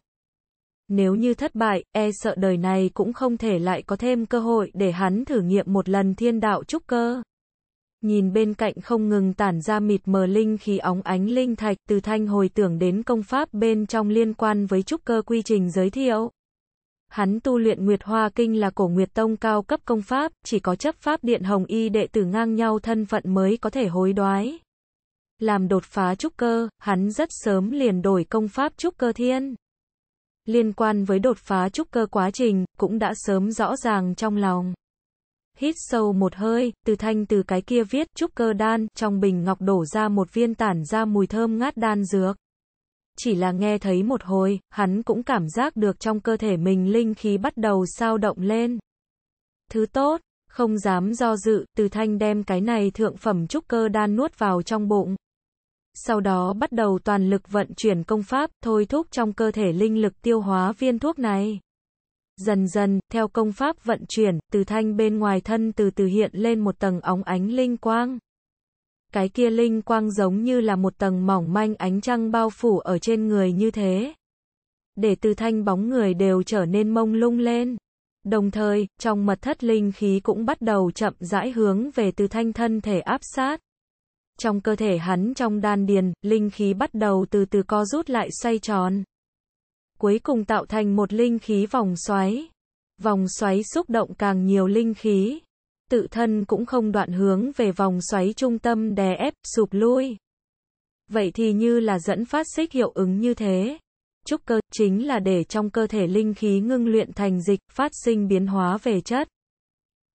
Nếu như thất bại, e sợ đời này cũng không thể lại có thêm cơ hội để hắn thử nghiệm một lần thiên đạo trúc cơ. Nhìn bên cạnh không ngừng tản ra mịt mờ linh khí óng ánh linh thạch từ thanh hồi tưởng đến công pháp bên trong liên quan với trúc cơ quy trình giới thiệu. Hắn tu luyện Nguyệt Hoa Kinh là cổ Nguyệt Tông cao cấp công pháp, chỉ có chấp pháp điện hồng y đệ tử ngang nhau thân phận mới có thể hối đoái. Làm đột phá trúc cơ, hắn rất sớm liền đổi công pháp trúc cơ thiên. Liên quan với đột phá trúc cơ quá trình, cũng đã sớm rõ ràng trong lòng. Hít sâu một hơi, từ thanh từ cái kia viết trúc cơ đan, trong bình ngọc đổ ra một viên tản ra mùi thơm ngát đan dược. Chỉ là nghe thấy một hồi, hắn cũng cảm giác được trong cơ thể mình linh khí bắt đầu sao động lên. Thứ tốt, không dám do dự, từ thanh đem cái này thượng phẩm trúc cơ đan nuốt vào trong bụng sau đó bắt đầu toàn lực vận chuyển công pháp, thôi thúc trong cơ thể linh lực tiêu hóa viên thuốc này. Dần dần, theo công pháp vận chuyển, từ thanh bên ngoài thân từ từ hiện lên một tầng óng ánh linh quang. Cái kia linh quang giống như là một tầng mỏng manh ánh trăng bao phủ ở trên người như thế. Để từ thanh bóng người đều trở nên mông lung lên. Đồng thời, trong mật thất linh khí cũng bắt đầu chậm rãi hướng về từ thanh thân thể áp sát. Trong cơ thể hắn trong đan điền, linh khí bắt đầu từ từ co rút lại xoay tròn. Cuối cùng tạo thành một linh khí vòng xoáy. Vòng xoáy xúc động càng nhiều linh khí. Tự thân cũng không đoạn hướng về vòng xoáy trung tâm đè ép, sụp lui. Vậy thì như là dẫn phát xích hiệu ứng như thế. Trúc cơ chính là để trong cơ thể linh khí ngưng luyện thành dịch, phát sinh biến hóa về chất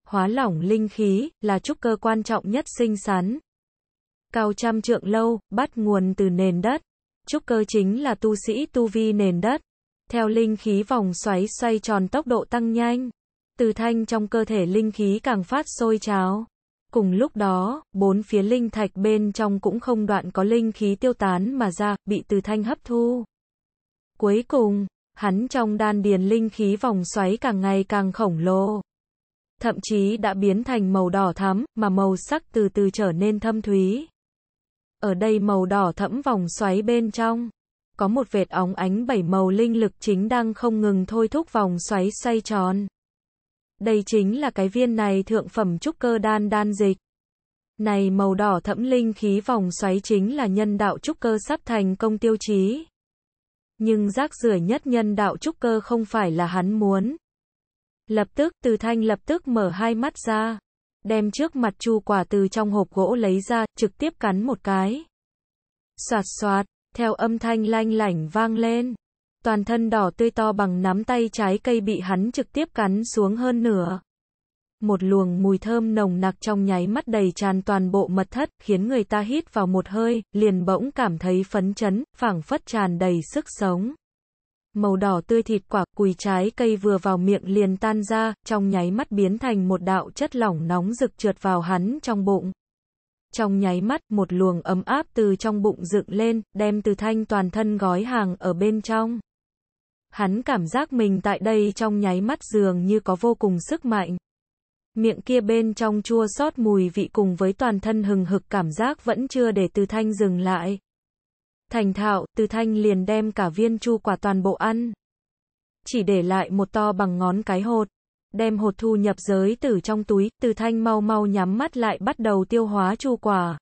hóa lỏng linh khí, là trúc cơ quan trọng nhất sinh sắn, cao trăm trượng lâu, bắt nguồn từ nền đất. Trúc cơ chính là tu sĩ tu vi nền đất. Theo linh khí vòng xoáy xoay tròn tốc độ tăng nhanh. Từ thanh trong cơ thể linh khí càng phát sôi cháo Cùng lúc đó, bốn phía linh thạch bên trong cũng không đoạn có linh khí tiêu tán mà ra, bị từ thanh hấp thu. Cuối cùng, hắn trong đan điền linh khí vòng xoáy càng ngày càng khổng lồ. Thậm chí đã biến thành màu đỏ thắm, mà màu sắc từ từ trở nên thâm thúy. Ở đây màu đỏ thẫm vòng xoáy bên trong. Có một vệt óng ánh bảy màu linh lực chính đang không ngừng thôi thúc vòng xoáy xoay tròn. Đây chính là cái viên này thượng phẩm trúc cơ đan đan dịch. Này màu đỏ thẫm linh khí vòng xoáy chính là nhân đạo trúc cơ sắp thành công tiêu chí. Nhưng rác rưởi nhất nhân đạo trúc cơ không phải là hắn muốn. Lập tức từ thanh lập tức mở hai mắt ra đem trước mặt chu quả từ trong hộp gỗ lấy ra, trực tiếp cắn một cái. Soạt soạt, theo âm thanh lanh lảnh vang lên. Toàn thân đỏ tươi to bằng nắm tay trái cây bị hắn trực tiếp cắn xuống hơn nửa. Một luồng mùi thơm nồng nặc trong nháy mắt đầy tràn toàn bộ mật thất, khiến người ta hít vào một hơi, liền bỗng cảm thấy phấn chấn, phảng phất tràn đầy sức sống màu đỏ tươi thịt quả, cùi trái cây vừa vào miệng liền tan ra, trong nháy mắt biến thành một đạo chất lỏng nóng rực trượt vào hắn trong bụng. Trong nháy mắt, một luồng ấm áp từ trong bụng dựng lên, đem từ thanh toàn thân gói hàng ở bên trong. Hắn cảm giác mình tại đây trong nháy mắt dường như có vô cùng sức mạnh. Miệng kia bên trong chua xót mùi vị cùng với toàn thân hừng hực cảm giác vẫn chưa để từ thanh dừng lại. Thành thạo, từ thanh liền đem cả viên chu quả toàn bộ ăn. Chỉ để lại một to bằng ngón cái hột. Đem hột thu nhập giới từ trong túi, từ thanh mau mau nhắm mắt lại bắt đầu tiêu hóa chu quả.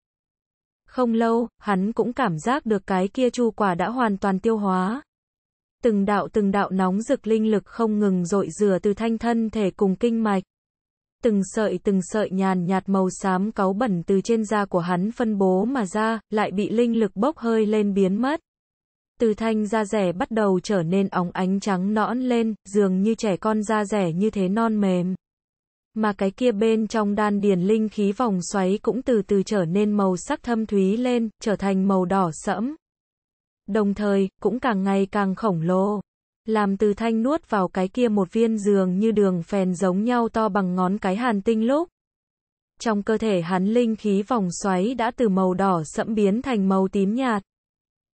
Không lâu, hắn cũng cảm giác được cái kia chu quả đã hoàn toàn tiêu hóa. Từng đạo từng đạo nóng rực linh lực không ngừng dội rửa từ thanh thân thể cùng kinh mạch từng sợi từng sợi nhàn nhạt màu xám cáu bẩn từ trên da của hắn phân bố mà ra, lại bị linh lực bốc hơi lên biến mất. Từ thanh da rẻ bắt đầu trở nên óng ánh trắng nõn lên, dường như trẻ con da rẻ như thế non mềm. Mà cái kia bên trong đan điền linh khí vòng xoáy cũng từ từ trở nên màu sắc thâm thúy lên, trở thành màu đỏ sẫm. Đồng thời, cũng càng ngày càng khổng lồ làm từ thanh nuốt vào cái kia một viên dường như đường phèn giống nhau to bằng ngón cái hàn tinh lúc. Trong cơ thể hắn linh khí vòng xoáy đã từ màu đỏ sẫm biến thành màu tím nhạt.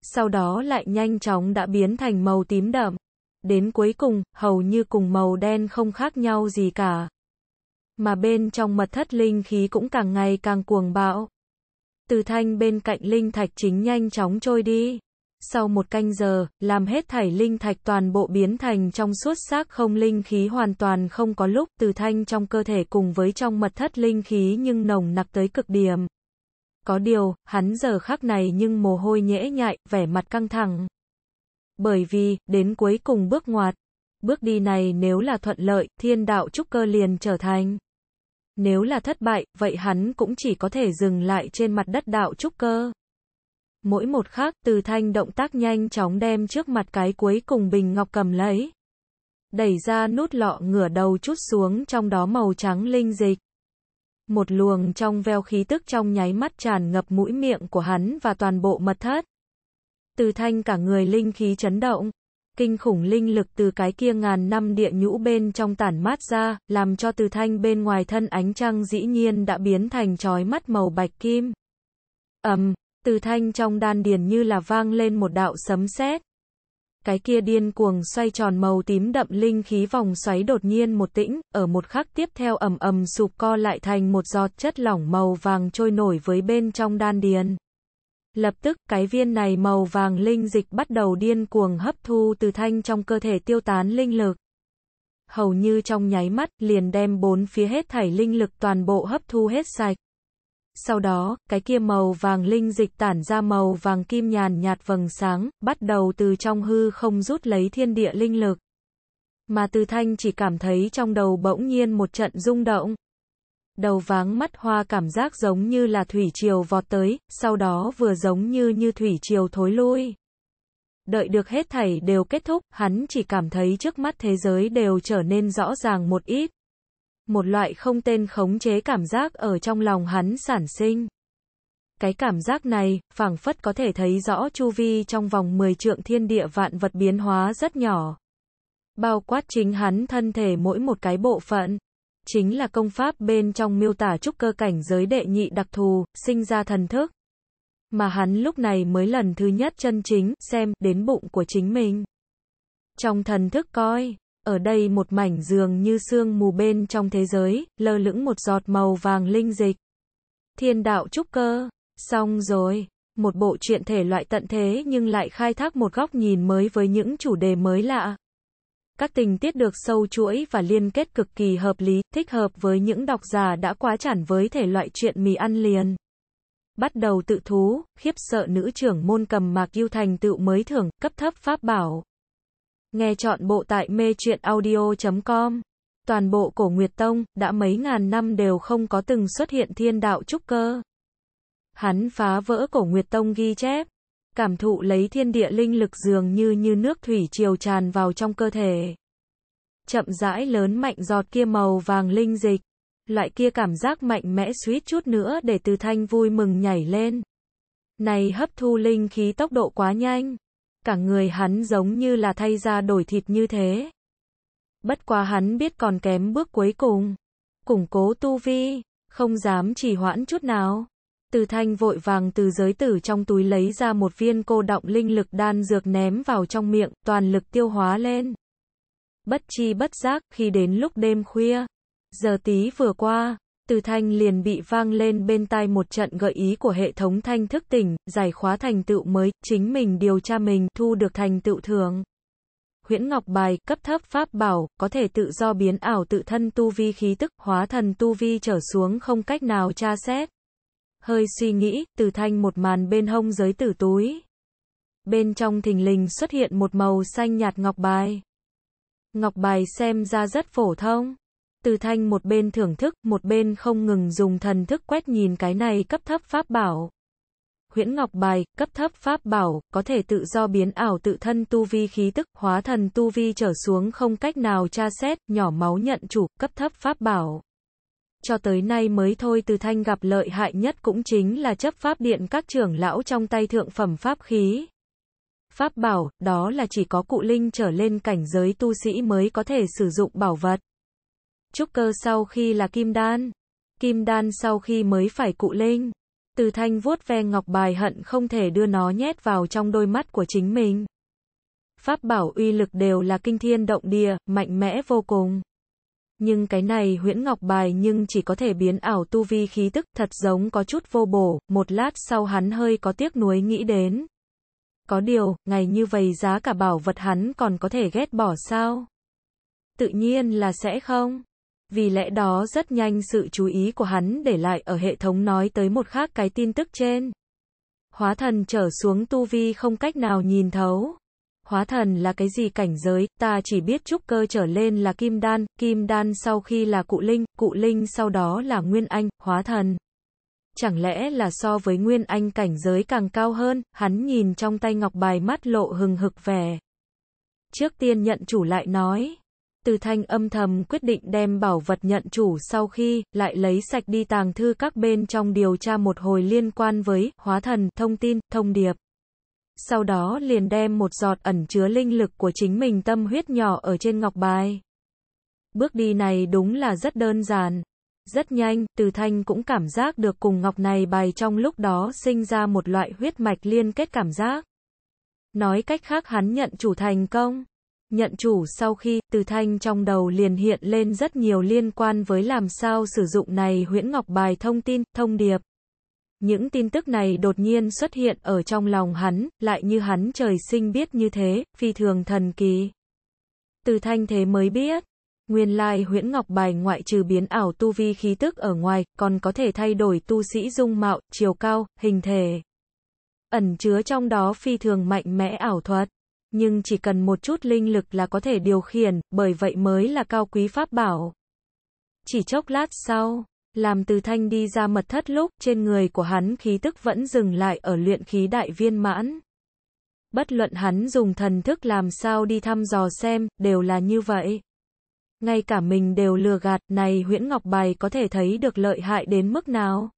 Sau đó lại nhanh chóng đã biến thành màu tím đậm. Đến cuối cùng, hầu như cùng màu đen không khác nhau gì cả. Mà bên trong mật thất linh khí cũng càng ngày càng cuồng bạo. Từ thanh bên cạnh linh thạch chính nhanh chóng trôi đi sau một canh giờ, làm hết thảy linh thạch toàn bộ biến thành trong suốt xác không linh khí hoàn toàn không có lúc từ thanh trong cơ thể cùng với trong mật thất linh khí nhưng nồng nặc tới cực điểm. Có điều, hắn giờ khác này nhưng mồ hôi nhễ nhại, vẻ mặt căng thẳng. Bởi vì, đến cuối cùng bước ngoặt. Bước đi này nếu là thuận lợi, thiên đạo trúc cơ liền trở thành. Nếu là thất bại, vậy hắn cũng chỉ có thể dừng lại trên mặt đất đạo trúc cơ mỗi một khắc từ thanh động tác nhanh chóng đem trước mặt cái cuối cùng bình ngọc cầm lấy. Đẩy ra nút lọ ngửa đầu chút xuống trong đó màu trắng linh dịch. Một luồng trong veo khí tức trong nháy mắt tràn ngập mũi miệng của hắn và toàn bộ mật thất. Từ thanh cả người linh khí chấn động, kinh khủng linh lực từ cái kia ngàn năm địa nhũ bên trong tản mát ra, làm cho từ thanh bên ngoài thân ánh trăng dĩ nhiên đã biến thành trói mắt màu bạch kim. ầm, từ thanh trong đan điền như là vang lên một đạo sấm sét. Cái kia điên cuồng xoay tròn màu tím đậm linh khí vòng xoáy đột nhiên một tĩnh, ở một khắc tiếp theo ầm ầm sụp co lại thành một giọt chất lỏng màu vàng trôi nổi với bên trong đan điền. Lập tức, cái viên này màu vàng linh dịch bắt đầu điên cuồng hấp thu từ thanh trong cơ thể tiêu tán linh lực. Hầu như trong nháy mắt, liền đem bốn phía hết thảy linh lực toàn bộ hấp thu hết sạch. Sau đó, cái kia màu vàng linh dịch tản ra màu vàng kim nhàn nhạt vầng sáng, bắt đầu từ trong hư không rút lấy thiên địa linh lực. Mà Từ Thanh chỉ cảm thấy trong đầu bỗng nhiên một trận rung động. Đầu váng mắt hoa cảm giác giống như là thủy triều vọt tới, sau đó vừa giống như như thủy triều thối lui. Đợi được hết thảy đều kết thúc, hắn chỉ cảm thấy trước mắt thế giới đều trở nên rõ ràng một ít một loại không tên khống chế cảm giác ở trong lòng hắn sản sinh. Cái cảm giác này, phảng phất có thể thấy rõ chu vi trong vòng 10 trượng thiên địa vạn vật biến hóa rất nhỏ. Bao quát chính hắn thân thể mỗi một cái bộ phận. Chính là công pháp bên trong miêu tả trúc cơ cảnh giới đệ nhị đặc thù, sinh ra thần thức. Mà hắn lúc này mới lần thứ nhất chân chính, xem, đến bụng của chính mình. Trong thần thức coi, ở đây một mảnh giường như sương mù bên trong thế giới, lơ lửng một giọt màu vàng linh dịch. Thiên đạo trúc cơ. Xong rồi. Một bộ truyện thể loại tận thế nhưng lại khai thác một góc nhìn mới với những chủ đề mới lạ. Các tình tiết được sâu chuỗi và liên kết cực kỳ hợp lý, thích hợp với những độc giả đã quá chản với thể loại truyện mì ăn liền. Bắt đầu tự thú, khiếp sợ nữ trưởng môn cầm mạc yêu thành tựu mới thưởng, cấp thấp pháp bảo. Nghe chọn bộ tại mê truyện audio.com. Toàn bộ cổ Nguyệt Tông, đã mấy ngàn năm đều không có từng xuất hiện thiên đạo trúc cơ. Hắn phá vỡ cổ Nguyệt Tông ghi chép. Cảm thụ lấy thiên địa linh lực dường như như nước thủy triều tràn vào trong cơ thể. Chậm rãi lớn mạnh giọt kia màu vàng linh dịch. Loại kia cảm giác mạnh mẽ suýt chút nữa để từ thanh vui mừng nhảy lên. Này hấp thu linh khí tốc độ quá nhanh cả người hắn giống như là thay ra đổi thịt như thế. Bất quá hắn biết còn kém bước cuối cùng. Củng cố tu vi, không dám chỉ hoãn chút nào. Từ thanh vội vàng từ giới tử trong túi lấy ra một viên cô động linh lực đan dược ném vào trong miệng, toàn lực tiêu hóa lên. Bất chi bất giác, khi đến lúc đêm khuya, giờ tí vừa qua, từ thanh liền bị vang lên bên tai một trận gợi ý của hệ thống thanh thức tỉnh, giải khóa thành tựu mới, chính mình điều tra mình, thu được thành tựu thường. Huyễn Ngọc Bài, cấp thấp pháp bảo, có thể tự do biến ảo tự thân tu vi khí tức, hóa thần tu vi trở xuống không cách nào tra xét. Hơi suy nghĩ, từ thanh một màn bên hông giới tử túi. Bên trong thình lình xuất hiện một màu xanh nhạt ngọc bài. Ngọc bài xem ra rất phổ thông. Từ thanh một bên thưởng thức, một bên không ngừng dùng thần thức quét nhìn cái này cấp thấp pháp bảo. Huyễn Ngọc Bài, cấp thấp pháp bảo, có thể tự do biến ảo tự thân tu vi khí tức, hóa thần tu vi trở xuống không cách nào tra xét, nhỏ máu nhận chủ, cấp thấp pháp bảo. Cho tới nay mới thôi từ thanh gặp lợi hại nhất cũng chính là chấp pháp điện các trưởng lão trong tay thượng phẩm pháp khí. Pháp bảo, đó là chỉ có cụ linh trở lên cảnh giới tu sĩ mới có thể sử dụng bảo vật. Trúc cơ sau khi là kim đan. Kim đan sau khi mới phải cụ linh. Từ thanh vuốt ve ngọc bài hận không thể đưa nó nhét vào trong đôi mắt của chính mình. Pháp bảo uy lực đều là kinh thiên động địa, mạnh mẽ vô cùng. Nhưng cái này huyễn ngọc bài nhưng chỉ có thể biến ảo tu vi khí tức thật giống có chút vô bổ, một lát sau hắn hơi có tiếc nuối nghĩ đến. Có điều, ngày như vậy giá cả bảo vật hắn còn có thể ghét bỏ sao? Tự nhiên là sẽ không. Vì lẽ đó rất nhanh sự chú ý của hắn để lại ở hệ thống nói tới một khác cái tin tức trên. Hóa thần trở xuống tu vi không cách nào nhìn thấu. Hóa thần là cái gì cảnh giới, ta chỉ biết trúc cơ trở lên là kim đan, kim đan sau khi là cụ linh, cụ linh sau đó là nguyên anh, hóa thần. Chẳng lẽ là so với nguyên anh cảnh giới càng cao hơn, hắn nhìn trong tay ngọc bài mắt lộ hừng hực vẻ. Trước tiên nhận chủ lại nói. Từ Thanh âm thầm quyết định đem bảo vật nhận chủ sau khi lại lấy sạch đi tàng thư các bên trong điều tra một hồi liên quan với hóa thần, thông tin, thông điệp. Sau đó liền đem một giọt ẩn chứa linh lực của chính mình tâm huyết nhỏ ở trên ngọc bài. Bước đi này đúng là rất đơn giản. Rất nhanh, Từ Thanh cũng cảm giác được cùng ngọc này bài trong lúc đó sinh ra một loại huyết mạch liên kết cảm giác. Nói cách khác hắn nhận chủ thành công. Nhận chủ sau khi, từ thanh trong đầu liền hiện lên rất nhiều liên quan với làm sao sử dụng này huyễn ngọc bài thông tin, thông điệp. Những tin tức này đột nhiên xuất hiện ở trong lòng hắn, lại như hắn trời sinh biết như thế, phi thường thần kỳ. Từ thanh thế mới biết, nguyên lai huyễn ngọc bài ngoại trừ biến ảo tu vi khí tức ở ngoài, còn có thể thay đổi tu sĩ dung mạo, chiều cao, hình thể. Ẩn chứa trong đó phi thường mạnh mẽ ảo thuật nhưng chỉ cần một chút linh lực là có thể điều khiển, bởi vậy mới là cao quý pháp bảo. Chỉ chốc lát sau, làm từ thanh đi ra mật thất lúc trên người của hắn khí tức vẫn dừng lại ở luyện khí đại viên mãn. Bất luận hắn dùng thần thức làm sao đi thăm dò xem, đều là như vậy. Ngay cả mình đều lừa gạt, này huyễn ngọc bài có thể thấy được lợi hại đến mức nào.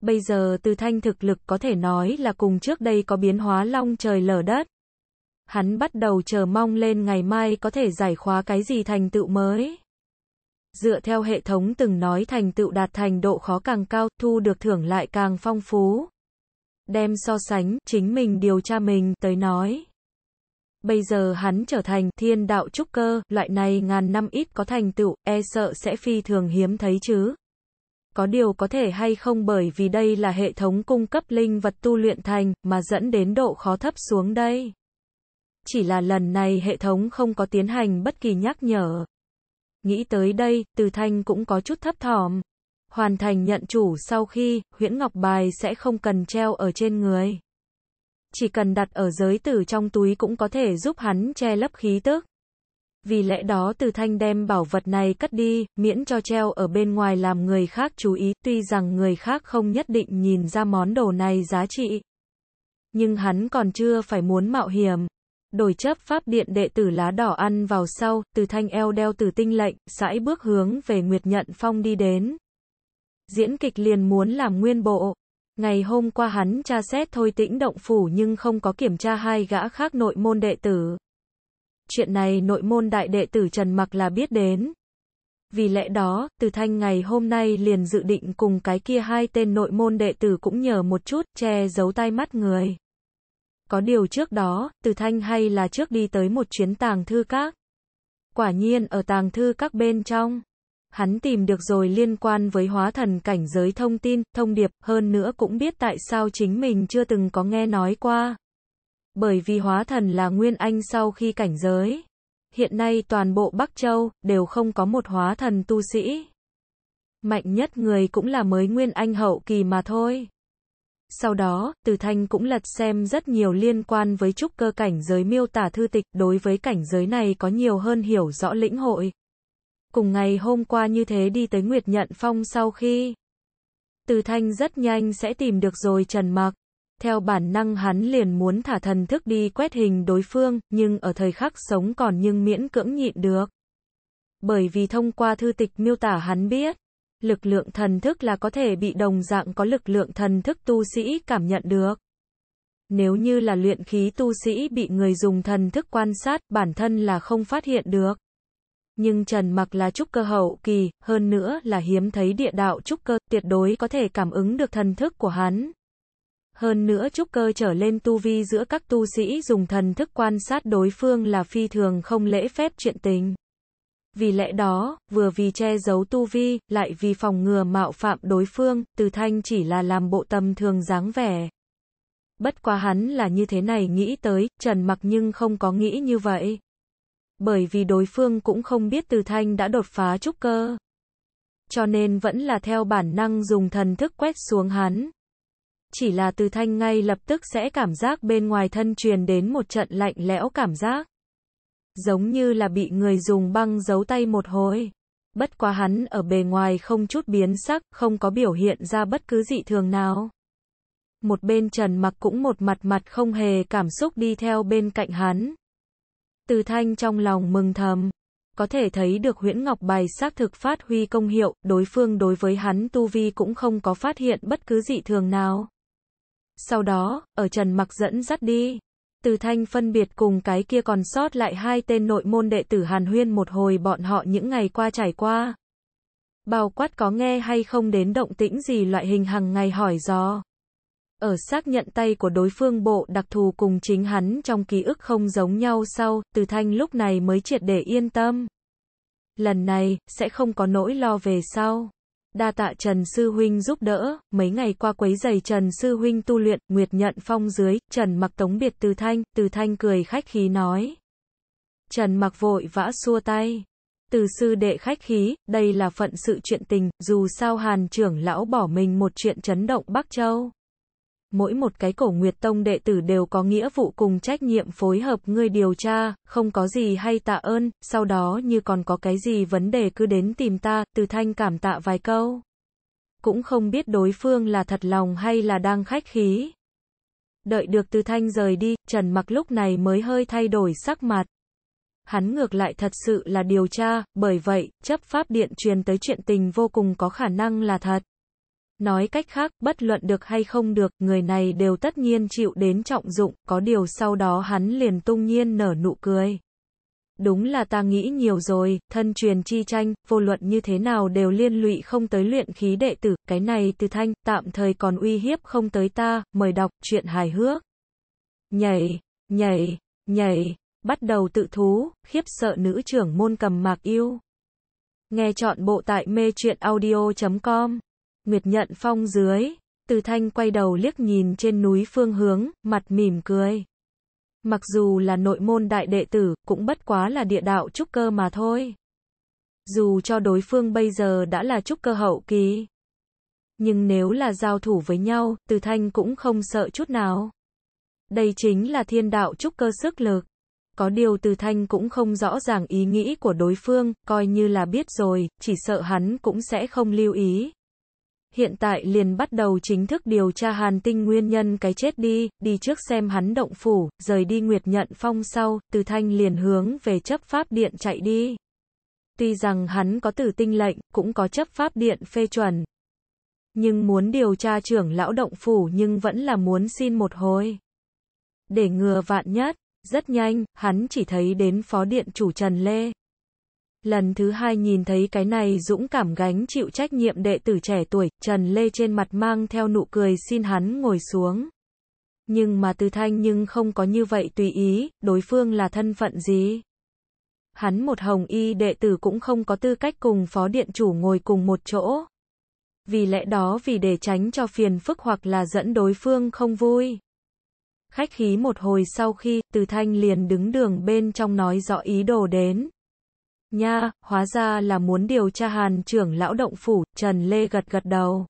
Bây giờ từ thanh thực lực có thể nói là cùng trước đây có biến hóa long trời lở đất hắn bắt đầu chờ mong lên ngày mai có thể giải khóa cái gì thành tựu mới. Dựa theo hệ thống từng nói thành tựu đạt thành độ khó càng cao, thu được thưởng lại càng phong phú. Đem so sánh, chính mình điều tra mình, tới nói. Bây giờ hắn trở thành thiên đạo trúc cơ, loại này ngàn năm ít có thành tựu, e sợ sẽ phi thường hiếm thấy chứ. Có điều có thể hay không bởi vì đây là hệ thống cung cấp linh vật tu luyện thành, mà dẫn đến độ khó thấp xuống đây chỉ là lần này hệ thống không có tiến hành bất kỳ nhắc nhở. Nghĩ tới đây, Từ Thanh cũng có chút thấp thỏm. Hoàn thành nhận chủ sau khi, huyễn ngọc bài sẽ không cần treo ở trên người. Chỉ cần đặt ở giới tử trong túi cũng có thể giúp hắn che lấp khí tức. Vì lẽ đó Từ Thanh đem bảo vật này cất đi, miễn cho treo ở bên ngoài làm người khác chú ý, tuy rằng người khác không nhất định nhìn ra món đồ này giá trị. Nhưng hắn còn chưa phải muốn mạo hiểm đổi chấp pháp điện đệ tử lá đỏ ăn vào sau, từ thanh eo đeo từ tinh lệnh, sải bước hướng về Nguyệt Nhận Phong đi đến. Diễn kịch liền muốn làm nguyên bộ. Ngày hôm qua hắn tra xét thôi tĩnh động phủ nhưng không có kiểm tra hai gã khác nội môn đệ tử. Chuyện này nội môn đại đệ tử Trần Mặc là biết đến. Vì lẽ đó, từ thanh ngày hôm nay liền dự định cùng cái kia hai tên nội môn đệ tử cũng nhờ một chút, che giấu tai mắt người. Có điều trước đó, Từ Thanh hay là trước đi tới một chuyến tàng thư các. Quả nhiên ở tàng thư các bên trong, hắn tìm được rồi liên quan với hóa thần cảnh giới thông tin, thông điệp, hơn nữa cũng biết tại sao chính mình chưa từng có nghe nói qua. Bởi vì hóa thần là nguyên anh sau khi cảnh giới. Hiện nay toàn bộ Bắc Châu đều không có một hóa thần tu sĩ. Mạnh nhất người cũng là mới nguyên anh hậu kỳ mà thôi. Sau đó, Từ Thanh cũng lật xem rất nhiều liên quan với trúc cơ cảnh giới miêu tả thư tịch, đối với cảnh giới này có nhiều hơn hiểu rõ lĩnh hội. Cùng ngày hôm qua như thế đi tới Nguyệt Nhận Phong sau khi, Từ Thanh rất nhanh sẽ tìm được rồi Trần mạc Theo bản năng hắn liền muốn thả thần thức đi quét hình đối phương, nhưng ở thời khắc sống còn nhưng miễn cưỡng nhịn được. Bởi vì thông qua thư tịch miêu tả hắn biết, lực lượng thần thức là có thể bị đồng dạng có lực lượng thần thức tu sĩ cảm nhận được. Nếu như là luyện khí tu sĩ bị người dùng thần thức quan sát, bản thân là không phát hiện được. Nhưng Trần Mặc là trúc cơ hậu kỳ, hơn nữa là hiếm thấy địa đạo trúc cơ, tuyệt đối có thể cảm ứng được thần thức của hắn. Hơn nữa trúc cơ trở lên tu vi giữa các tu sĩ dùng thần thức quan sát đối phương là phi thường không lễ phép chuyện tình. Vì lẽ đó, vừa vì che giấu tu vi, lại vì phòng ngừa mạo phạm đối phương, Từ Thanh chỉ là làm bộ tâm thường dáng vẻ. Bất quá hắn là như thế này nghĩ tới, Trần Mặc nhưng không có nghĩ như vậy. Bởi vì đối phương cũng không biết Từ Thanh đã đột phá trúc cơ. Cho nên vẫn là theo bản năng dùng thần thức quét xuống hắn. Chỉ là Từ Thanh ngay lập tức sẽ cảm giác bên ngoài thân truyền đến một trận lạnh lẽo cảm giác giống như là bị người dùng băng giấu tay một hồi. Bất quá hắn ở bề ngoài không chút biến sắc, không có biểu hiện ra bất cứ dị thường nào. Một bên Trần Mặc cũng một mặt mặt không hề cảm xúc đi theo bên cạnh hắn. Từ Thanh trong lòng mừng thầm, có thể thấy được huyễn ngọc bài xác thực phát huy công hiệu, đối phương đối với hắn tu vi cũng không có phát hiện bất cứ dị thường nào. Sau đó, ở Trần Mặc dẫn dắt đi, từ Thanh phân biệt cùng cái kia còn sót lại hai tên nội môn đệ tử Hàn Huyên một hồi bọn họ những ngày qua trải qua. Bao quát có nghe hay không đến động tĩnh gì loại hình hằng ngày hỏi gió. Ở xác nhận tay của đối phương bộ đặc thù cùng chính hắn trong ký ức không giống nhau sau, Từ Thanh lúc này mới triệt để yên tâm. Lần này, sẽ không có nỗi lo về sau. Đa tạ Trần Sư Huynh giúp đỡ, mấy ngày qua quấy giày Trần Sư Huynh tu luyện, Nguyệt nhận phong dưới, Trần mặc tống biệt Từ Thanh, Từ Thanh cười khách khí nói. Trần mặc vội vã xua tay. Từ sư đệ khách khí, đây là phận sự chuyện tình, dù sao hàn trưởng lão bỏ mình một chuyện chấn động Bắc Châu mỗi một cái cổ Nguyệt Tông đệ tử đều có nghĩa vụ cùng trách nhiệm phối hợp ngươi điều tra, không có gì hay tạ ơn, sau đó như còn có cái gì vấn đề cứ đến tìm ta, từ thanh cảm tạ vài câu. Cũng không biết đối phương là thật lòng hay là đang khách khí. Đợi được từ thanh rời đi, Trần mặc lúc này mới hơi thay đổi sắc mặt. Hắn ngược lại thật sự là điều tra, bởi vậy, chấp pháp điện truyền tới chuyện tình vô cùng có khả năng là thật. Nói cách khác, bất luận được hay không được, người này đều tất nhiên chịu đến trọng dụng, có điều sau đó hắn liền tung nhiên nở nụ cười. Đúng là ta nghĩ nhiều rồi, thân truyền chi tranh, vô luận như thế nào đều liên lụy không tới luyện khí đệ tử, cái này từ thanh, tạm thời còn uy hiếp không tới ta, mời đọc, chuyện hài hước. Nhảy, nhảy, nhảy, bắt đầu tự thú, khiếp sợ nữ trưởng môn cầm mạc yêu. Nghe chọn bộ tại mê truyện audio.com Nguyệt nhận phong dưới, từ thanh quay đầu liếc nhìn trên núi phương hướng, mặt mỉm cười. Mặc dù là nội môn đại đệ tử, cũng bất quá là địa đạo trúc cơ mà thôi. Dù cho đối phương bây giờ đã là trúc cơ hậu kỳ. Nhưng nếu là giao thủ với nhau, từ thanh cũng không sợ chút nào. Đây chính là thiên đạo trúc cơ sức lực. Có điều từ thanh cũng không rõ ràng ý nghĩ của đối phương, coi như là biết rồi, chỉ sợ hắn cũng sẽ không lưu ý hiện tại liền bắt đầu chính thức điều tra Hàn Tinh nguyên nhân cái chết đi, đi trước xem hắn động phủ, rời đi Nguyệt Nhận Phong sau, Từ Thanh liền hướng về chấp pháp điện chạy đi. Tuy rằng hắn có tử tinh lệnh, cũng có chấp pháp điện phê chuẩn, nhưng muốn điều tra trưởng lão động phủ nhưng vẫn là muốn xin một hồi. Để ngừa vạn nhất, rất nhanh, hắn chỉ thấy đến phó điện chủ Trần Lê. Lần thứ hai nhìn thấy cái này dũng cảm gánh chịu trách nhiệm đệ tử trẻ tuổi, Trần Lê trên mặt mang theo nụ cười xin hắn ngồi xuống. Nhưng mà Từ Thanh nhưng không có như vậy tùy ý, đối phương là thân phận gì? Hắn một hồng y đệ tử cũng không có tư cách cùng phó điện chủ ngồi cùng một chỗ. Vì lẽ đó vì để tránh cho phiền phức hoặc là dẫn đối phương không vui. Khách khí một hồi sau khi, Từ Thanh liền đứng đường bên trong nói rõ ý đồ đến. Nha, hóa ra là muốn điều tra Hàn trưởng lão động phủ, Trần Lê gật gật đầu.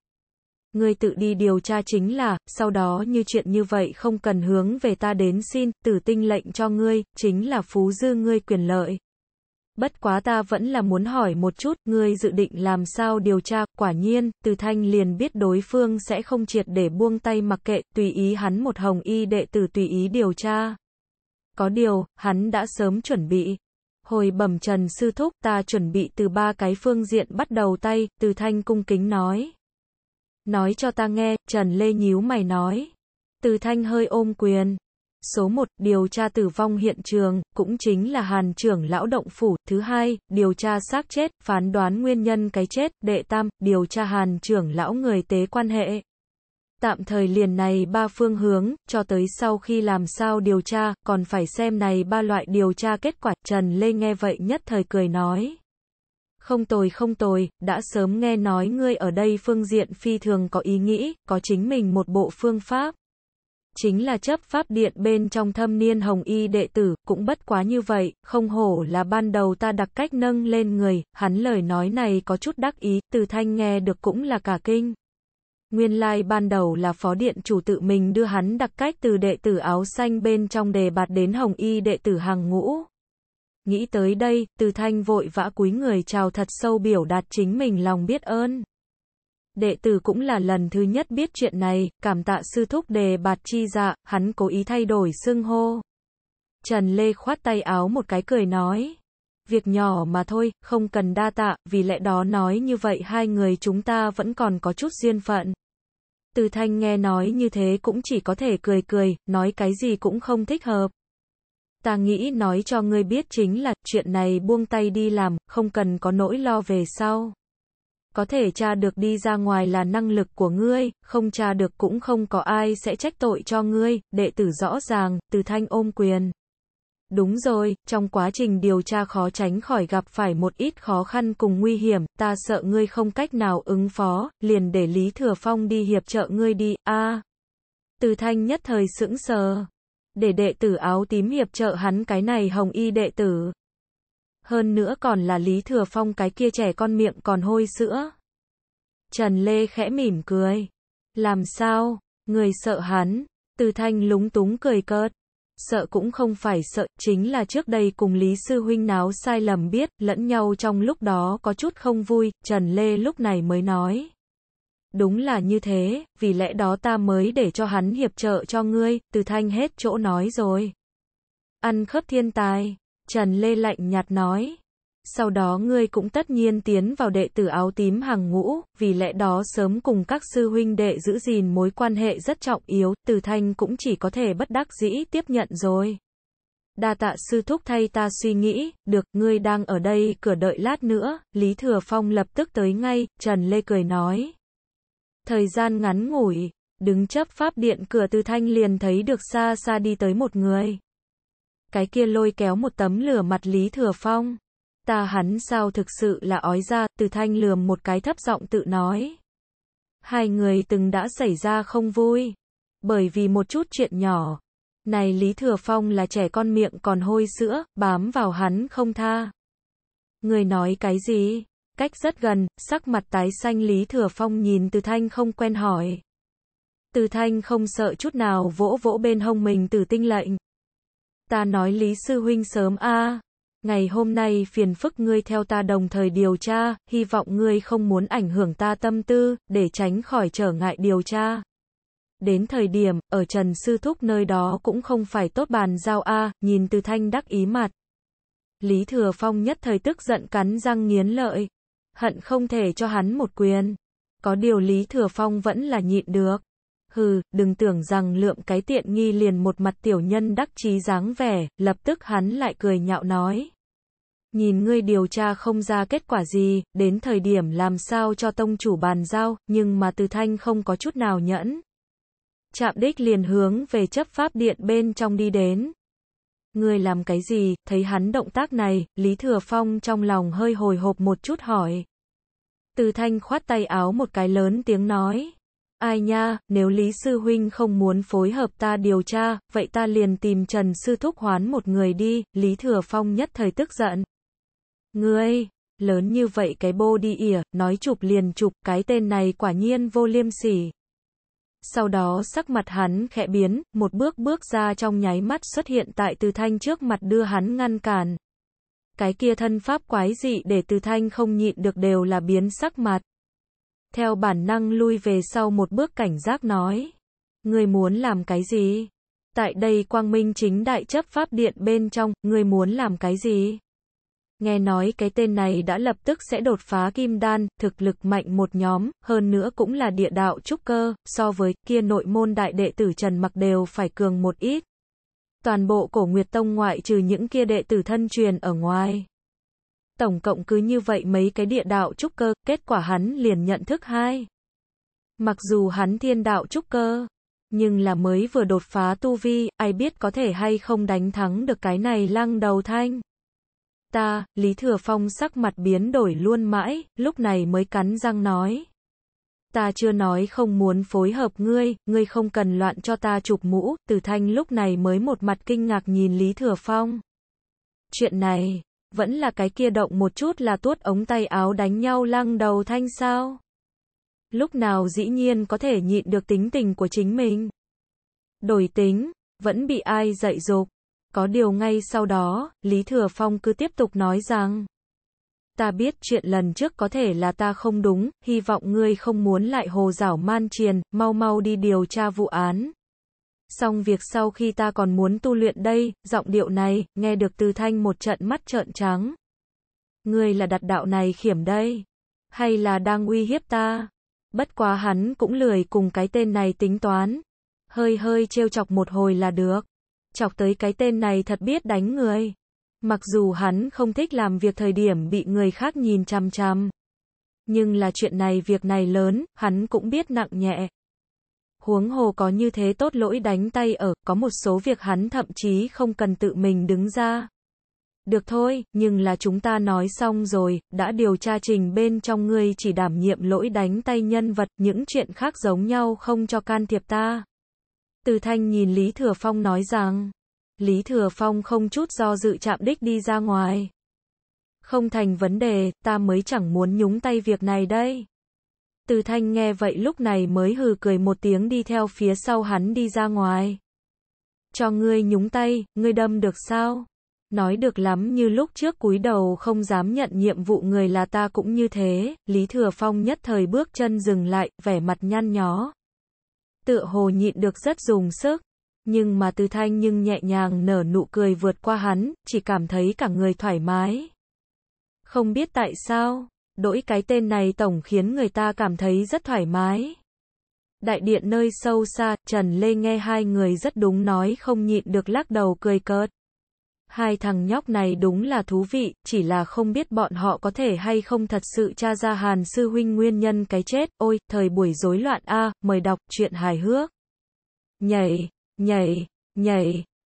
Ngươi tự đi điều tra chính là, sau đó như chuyện như vậy không cần hướng về ta đến xin, tử tinh lệnh cho ngươi, chính là phú dư ngươi quyền lợi. Bất quá ta vẫn là muốn hỏi một chút, ngươi dự định làm sao điều tra, quả nhiên, từ thanh liền biết đối phương sẽ không triệt để buông tay mặc kệ, tùy ý hắn một hồng y đệ tử tùy ý điều tra. Có điều, hắn đã sớm chuẩn bị. Hồi bẩm Trần Sư Thúc ta chuẩn bị từ ba cái phương diện bắt đầu tay, từ thanh cung kính nói. Nói cho ta nghe, Trần Lê nhíu mày nói. Từ thanh hơi ôm quyền. Số một điều tra tử vong hiện trường, cũng chính là hàn trưởng lão động phủ. Thứ hai, điều tra xác chết, phán đoán nguyên nhân cái chết. Đệ tam, điều tra hàn trưởng lão người tế quan hệ. Tạm thời liền này ba phương hướng, cho tới sau khi làm sao điều tra, còn phải xem này ba loại điều tra kết quả. Trần Lê nghe vậy nhất thời cười nói. Không tồi không tồi, đã sớm nghe nói ngươi ở đây phương diện phi thường có ý nghĩ, có chính mình một bộ phương pháp. Chính là chấp pháp điện bên trong thâm niên hồng y đệ tử, cũng bất quá như vậy, không hổ là ban đầu ta đặc cách nâng lên người, hắn lời nói này có chút đắc ý, từ thanh nghe được cũng là cả kinh. Nguyên lai like ban đầu là phó điện chủ tự mình đưa hắn đặc cách từ đệ tử áo xanh bên trong đề bạt đến hồng y đệ tử hàng ngũ. Nghĩ tới đây, từ thanh vội vã cúi người chào thật sâu biểu đạt chính mình lòng biết ơn. Đệ tử cũng là lần thứ nhất biết chuyện này, cảm tạ sư thúc đề bạt chi dạ, hắn cố ý thay đổi xưng hô. Trần Lê khoát tay áo một cái cười nói việc nhỏ mà thôi, không cần đa tạ, vì lẽ đó nói như vậy hai người chúng ta vẫn còn có chút duyên phận. Từ thanh nghe nói như thế cũng chỉ có thể cười cười, nói cái gì cũng không thích hợp. Ta nghĩ nói cho ngươi biết chính là, chuyện này buông tay đi làm, không cần có nỗi lo về sau. Có thể tra được đi ra ngoài là năng lực của ngươi, không tra được cũng không có ai sẽ trách tội cho ngươi, đệ tử rõ ràng, từ thanh ôm quyền. Đúng rồi, trong quá trình điều tra khó tránh khỏi gặp phải một ít khó khăn cùng nguy hiểm, ta sợ ngươi không cách nào ứng phó, liền để Lý Thừa Phong đi hiệp trợ ngươi đi, a Từ thanh nhất thời sững sờ. Để đệ tử áo tím hiệp trợ hắn cái này hồng y đệ tử. Hơn nữa còn là Lý Thừa Phong cái kia trẻ con miệng còn hôi sữa. Trần Lê khẽ mỉm cười. Làm sao, người sợ hắn, từ thanh lúng túng cười cợt sợ cũng không phải sợ, chính là trước đây cùng Lý Sư Huynh náo sai lầm biết, lẫn nhau trong lúc đó có chút không vui, Trần Lê lúc này mới nói. Đúng là như thế, vì lẽ đó ta mới để cho hắn hiệp trợ cho ngươi, từ thanh hết chỗ nói rồi. Ăn khớp thiên tài, Trần Lê lạnh nhạt nói sau đó ngươi cũng tất nhiên tiến vào đệ tử áo tím hàng ngũ, vì lẽ đó sớm cùng các sư huynh đệ giữ gìn mối quan hệ rất trọng yếu, từ thanh cũng chỉ có thể bất đắc dĩ tiếp nhận rồi. Đa tạ sư thúc thay ta suy nghĩ, được, ngươi đang ở đây, cửa đợi lát nữa, Lý Thừa Phong lập tức tới ngay, Trần Lê cười nói. Thời gian ngắn ngủi, đứng chấp pháp điện cửa từ thanh liền thấy được xa xa đi tới một người. Cái kia lôi kéo một tấm lửa mặt Lý Thừa Phong ta hắn sao thực sự là ói ra, từ thanh lườm một cái thấp giọng tự nói. Hai người từng đã xảy ra không vui, bởi vì một chút chuyện nhỏ. Này Lý Thừa Phong là trẻ con miệng còn hôi sữa, bám vào hắn không tha. Người nói cái gì? Cách rất gần, sắc mặt tái xanh Lý Thừa Phong nhìn Từ Thanh không quen hỏi. Từ Thanh không sợ chút nào vỗ vỗ bên hông mình Từ Tinh lệnh. Ta nói Lý Sư Huynh sớm a à. Ngày hôm nay phiền phức ngươi theo ta đồng thời điều tra, hy vọng ngươi không muốn ảnh hưởng ta tâm tư, để tránh khỏi trở ngại điều tra. Đến thời điểm, ở Trần Sư Thúc nơi đó cũng không phải tốt bàn giao A, nhìn từ thanh đắc ý mặt. Lý Thừa Phong nhất thời tức giận cắn răng nghiến lợi. Hận không thể cho hắn một quyền. Có điều Lý Thừa Phong vẫn là nhịn được hừ, đừng tưởng rằng lượm cái tiện nghi liền một mặt tiểu nhân đắc chí dáng vẻ, lập tức hắn lại cười nhạo nói. Nhìn ngươi điều tra không ra kết quả gì, đến thời điểm làm sao cho tông chủ bàn giao, nhưng mà từ thanh không có chút nào nhẫn. Chạm đích liền hướng về chấp pháp điện bên trong đi đến. Ngươi làm cái gì, thấy hắn động tác này, Lý Thừa Phong trong lòng hơi hồi hộp một chút hỏi. Từ thanh khoát tay áo một cái lớn tiếng nói. Ai nha, nếu Lý Sư Huynh không muốn phối hợp ta điều tra, vậy ta liền tìm Trần Sư Thúc hoán một người đi, Lý Thừa Phong nhất thời tức giận. Ngươi, lớn như vậy cái bô đi ỉa, nói chụp liền chụp, cái tên này quả nhiên vô liêm sỉ. Sau đó sắc mặt hắn khẽ biến, một bước bước ra trong nháy mắt xuất hiện tại Từ Thanh trước mặt đưa hắn ngăn cản. Cái kia thân pháp quái dị để Từ Thanh không nhịn được đều là biến sắc mặt. Theo bản năng lui về sau một bước cảnh giác nói. Người muốn làm cái gì? Tại đây quang minh chính đại chấp pháp điện bên trong, người muốn làm cái gì? Nghe nói cái tên này đã lập tức sẽ đột phá kim đan, thực lực mạnh một nhóm, hơn nữa cũng là địa đạo trúc cơ, so với kia nội môn đại đệ tử Trần Mặc đều phải cường một ít. Toàn bộ cổ Nguyệt Tông ngoại trừ những kia đệ tử thân truyền ở ngoài tổng cộng cứ như vậy mấy cái địa đạo trúc cơ, kết quả hắn liền nhận thức hai. Mặc dù hắn thiên đạo trúc cơ, nhưng là mới vừa đột phá tu vi, ai biết có thể hay không đánh thắng được cái này lăng đầu thanh. Ta, Lý Thừa Phong sắc mặt biến đổi luôn mãi, lúc này mới cắn răng nói. Ta chưa nói không muốn phối hợp ngươi, ngươi không cần loạn cho ta chụp mũ, Từ Thanh lúc này mới một mặt kinh ngạc nhìn Lý Thừa Phong. Chuyện này, vẫn là cái kia động một chút là tuốt ống tay áo đánh nhau lăng đầu thanh sao? Lúc nào dĩ nhiên có thể nhịn được tính tình của chính mình. Đổi tính, vẫn bị ai dạy dục. Có điều ngay sau đó, Lý Thừa Phong cứ tiếp tục nói rằng. Ta biết chuyện lần trước có thể là ta không đúng, hy vọng ngươi không muốn lại hồ giảo man triền, mau mau đi điều tra vụ án. Xong việc sau khi ta còn muốn tu luyện đây, giọng điệu này, nghe được từ thanh một trận mắt trợn trắng. người là đặt đạo này khiểm đây. Hay là đang uy hiếp ta? Bất quá hắn cũng lười cùng cái tên này tính toán. Hơi hơi trêu chọc một hồi là được. Chọc tới cái tên này thật biết đánh người. Mặc dù hắn không thích làm việc thời điểm bị người khác nhìn chằm chằm. Nhưng là chuyện này việc này lớn, hắn cũng biết nặng nhẹ huống hồ có như thế tốt lỗi đánh tay ở, có một số việc hắn thậm chí không cần tự mình đứng ra. Được thôi, nhưng là chúng ta nói xong rồi, đã điều tra trình bên trong ngươi chỉ đảm nhiệm lỗi đánh tay nhân vật, những chuyện khác giống nhau không cho can thiệp ta. Từ thanh nhìn Lý Thừa Phong nói rằng, Lý Thừa Phong không chút do dự chạm đích đi ra ngoài. Không thành vấn đề, ta mới chẳng muốn nhúng tay việc này đây. Từ thanh nghe vậy lúc này mới hừ cười một tiếng đi theo phía sau hắn đi ra ngoài. Cho ngươi nhúng tay, ngươi đâm được sao? Nói được lắm như lúc trước cúi đầu không dám nhận nhiệm vụ người là ta cũng như thế, Lý Thừa Phong nhất thời bước chân dừng lại, vẻ mặt nhăn nhó. Tựa hồ nhịn được rất dùng sức, nhưng mà từ thanh nhưng nhẹ nhàng nở nụ cười vượt qua hắn, chỉ cảm thấy cả người thoải mái. Không biết tại sao, đổi cái tên này tổng khiến người ta cảm thấy rất thoải mái. Đại điện nơi sâu xa, Trần Lê nghe hai người rất đúng nói không nhịn được lắc đầu cười cợt. Hai thằng nhóc này đúng là thú vị, chỉ là không biết bọn họ có thể hay không thật sự tra ra Hàn Sư Huynh nguyên nhân cái chết, ôi, thời buổi rối loạn a mời đọc truyện hài hước. Nhảy, nhảy, nhảy.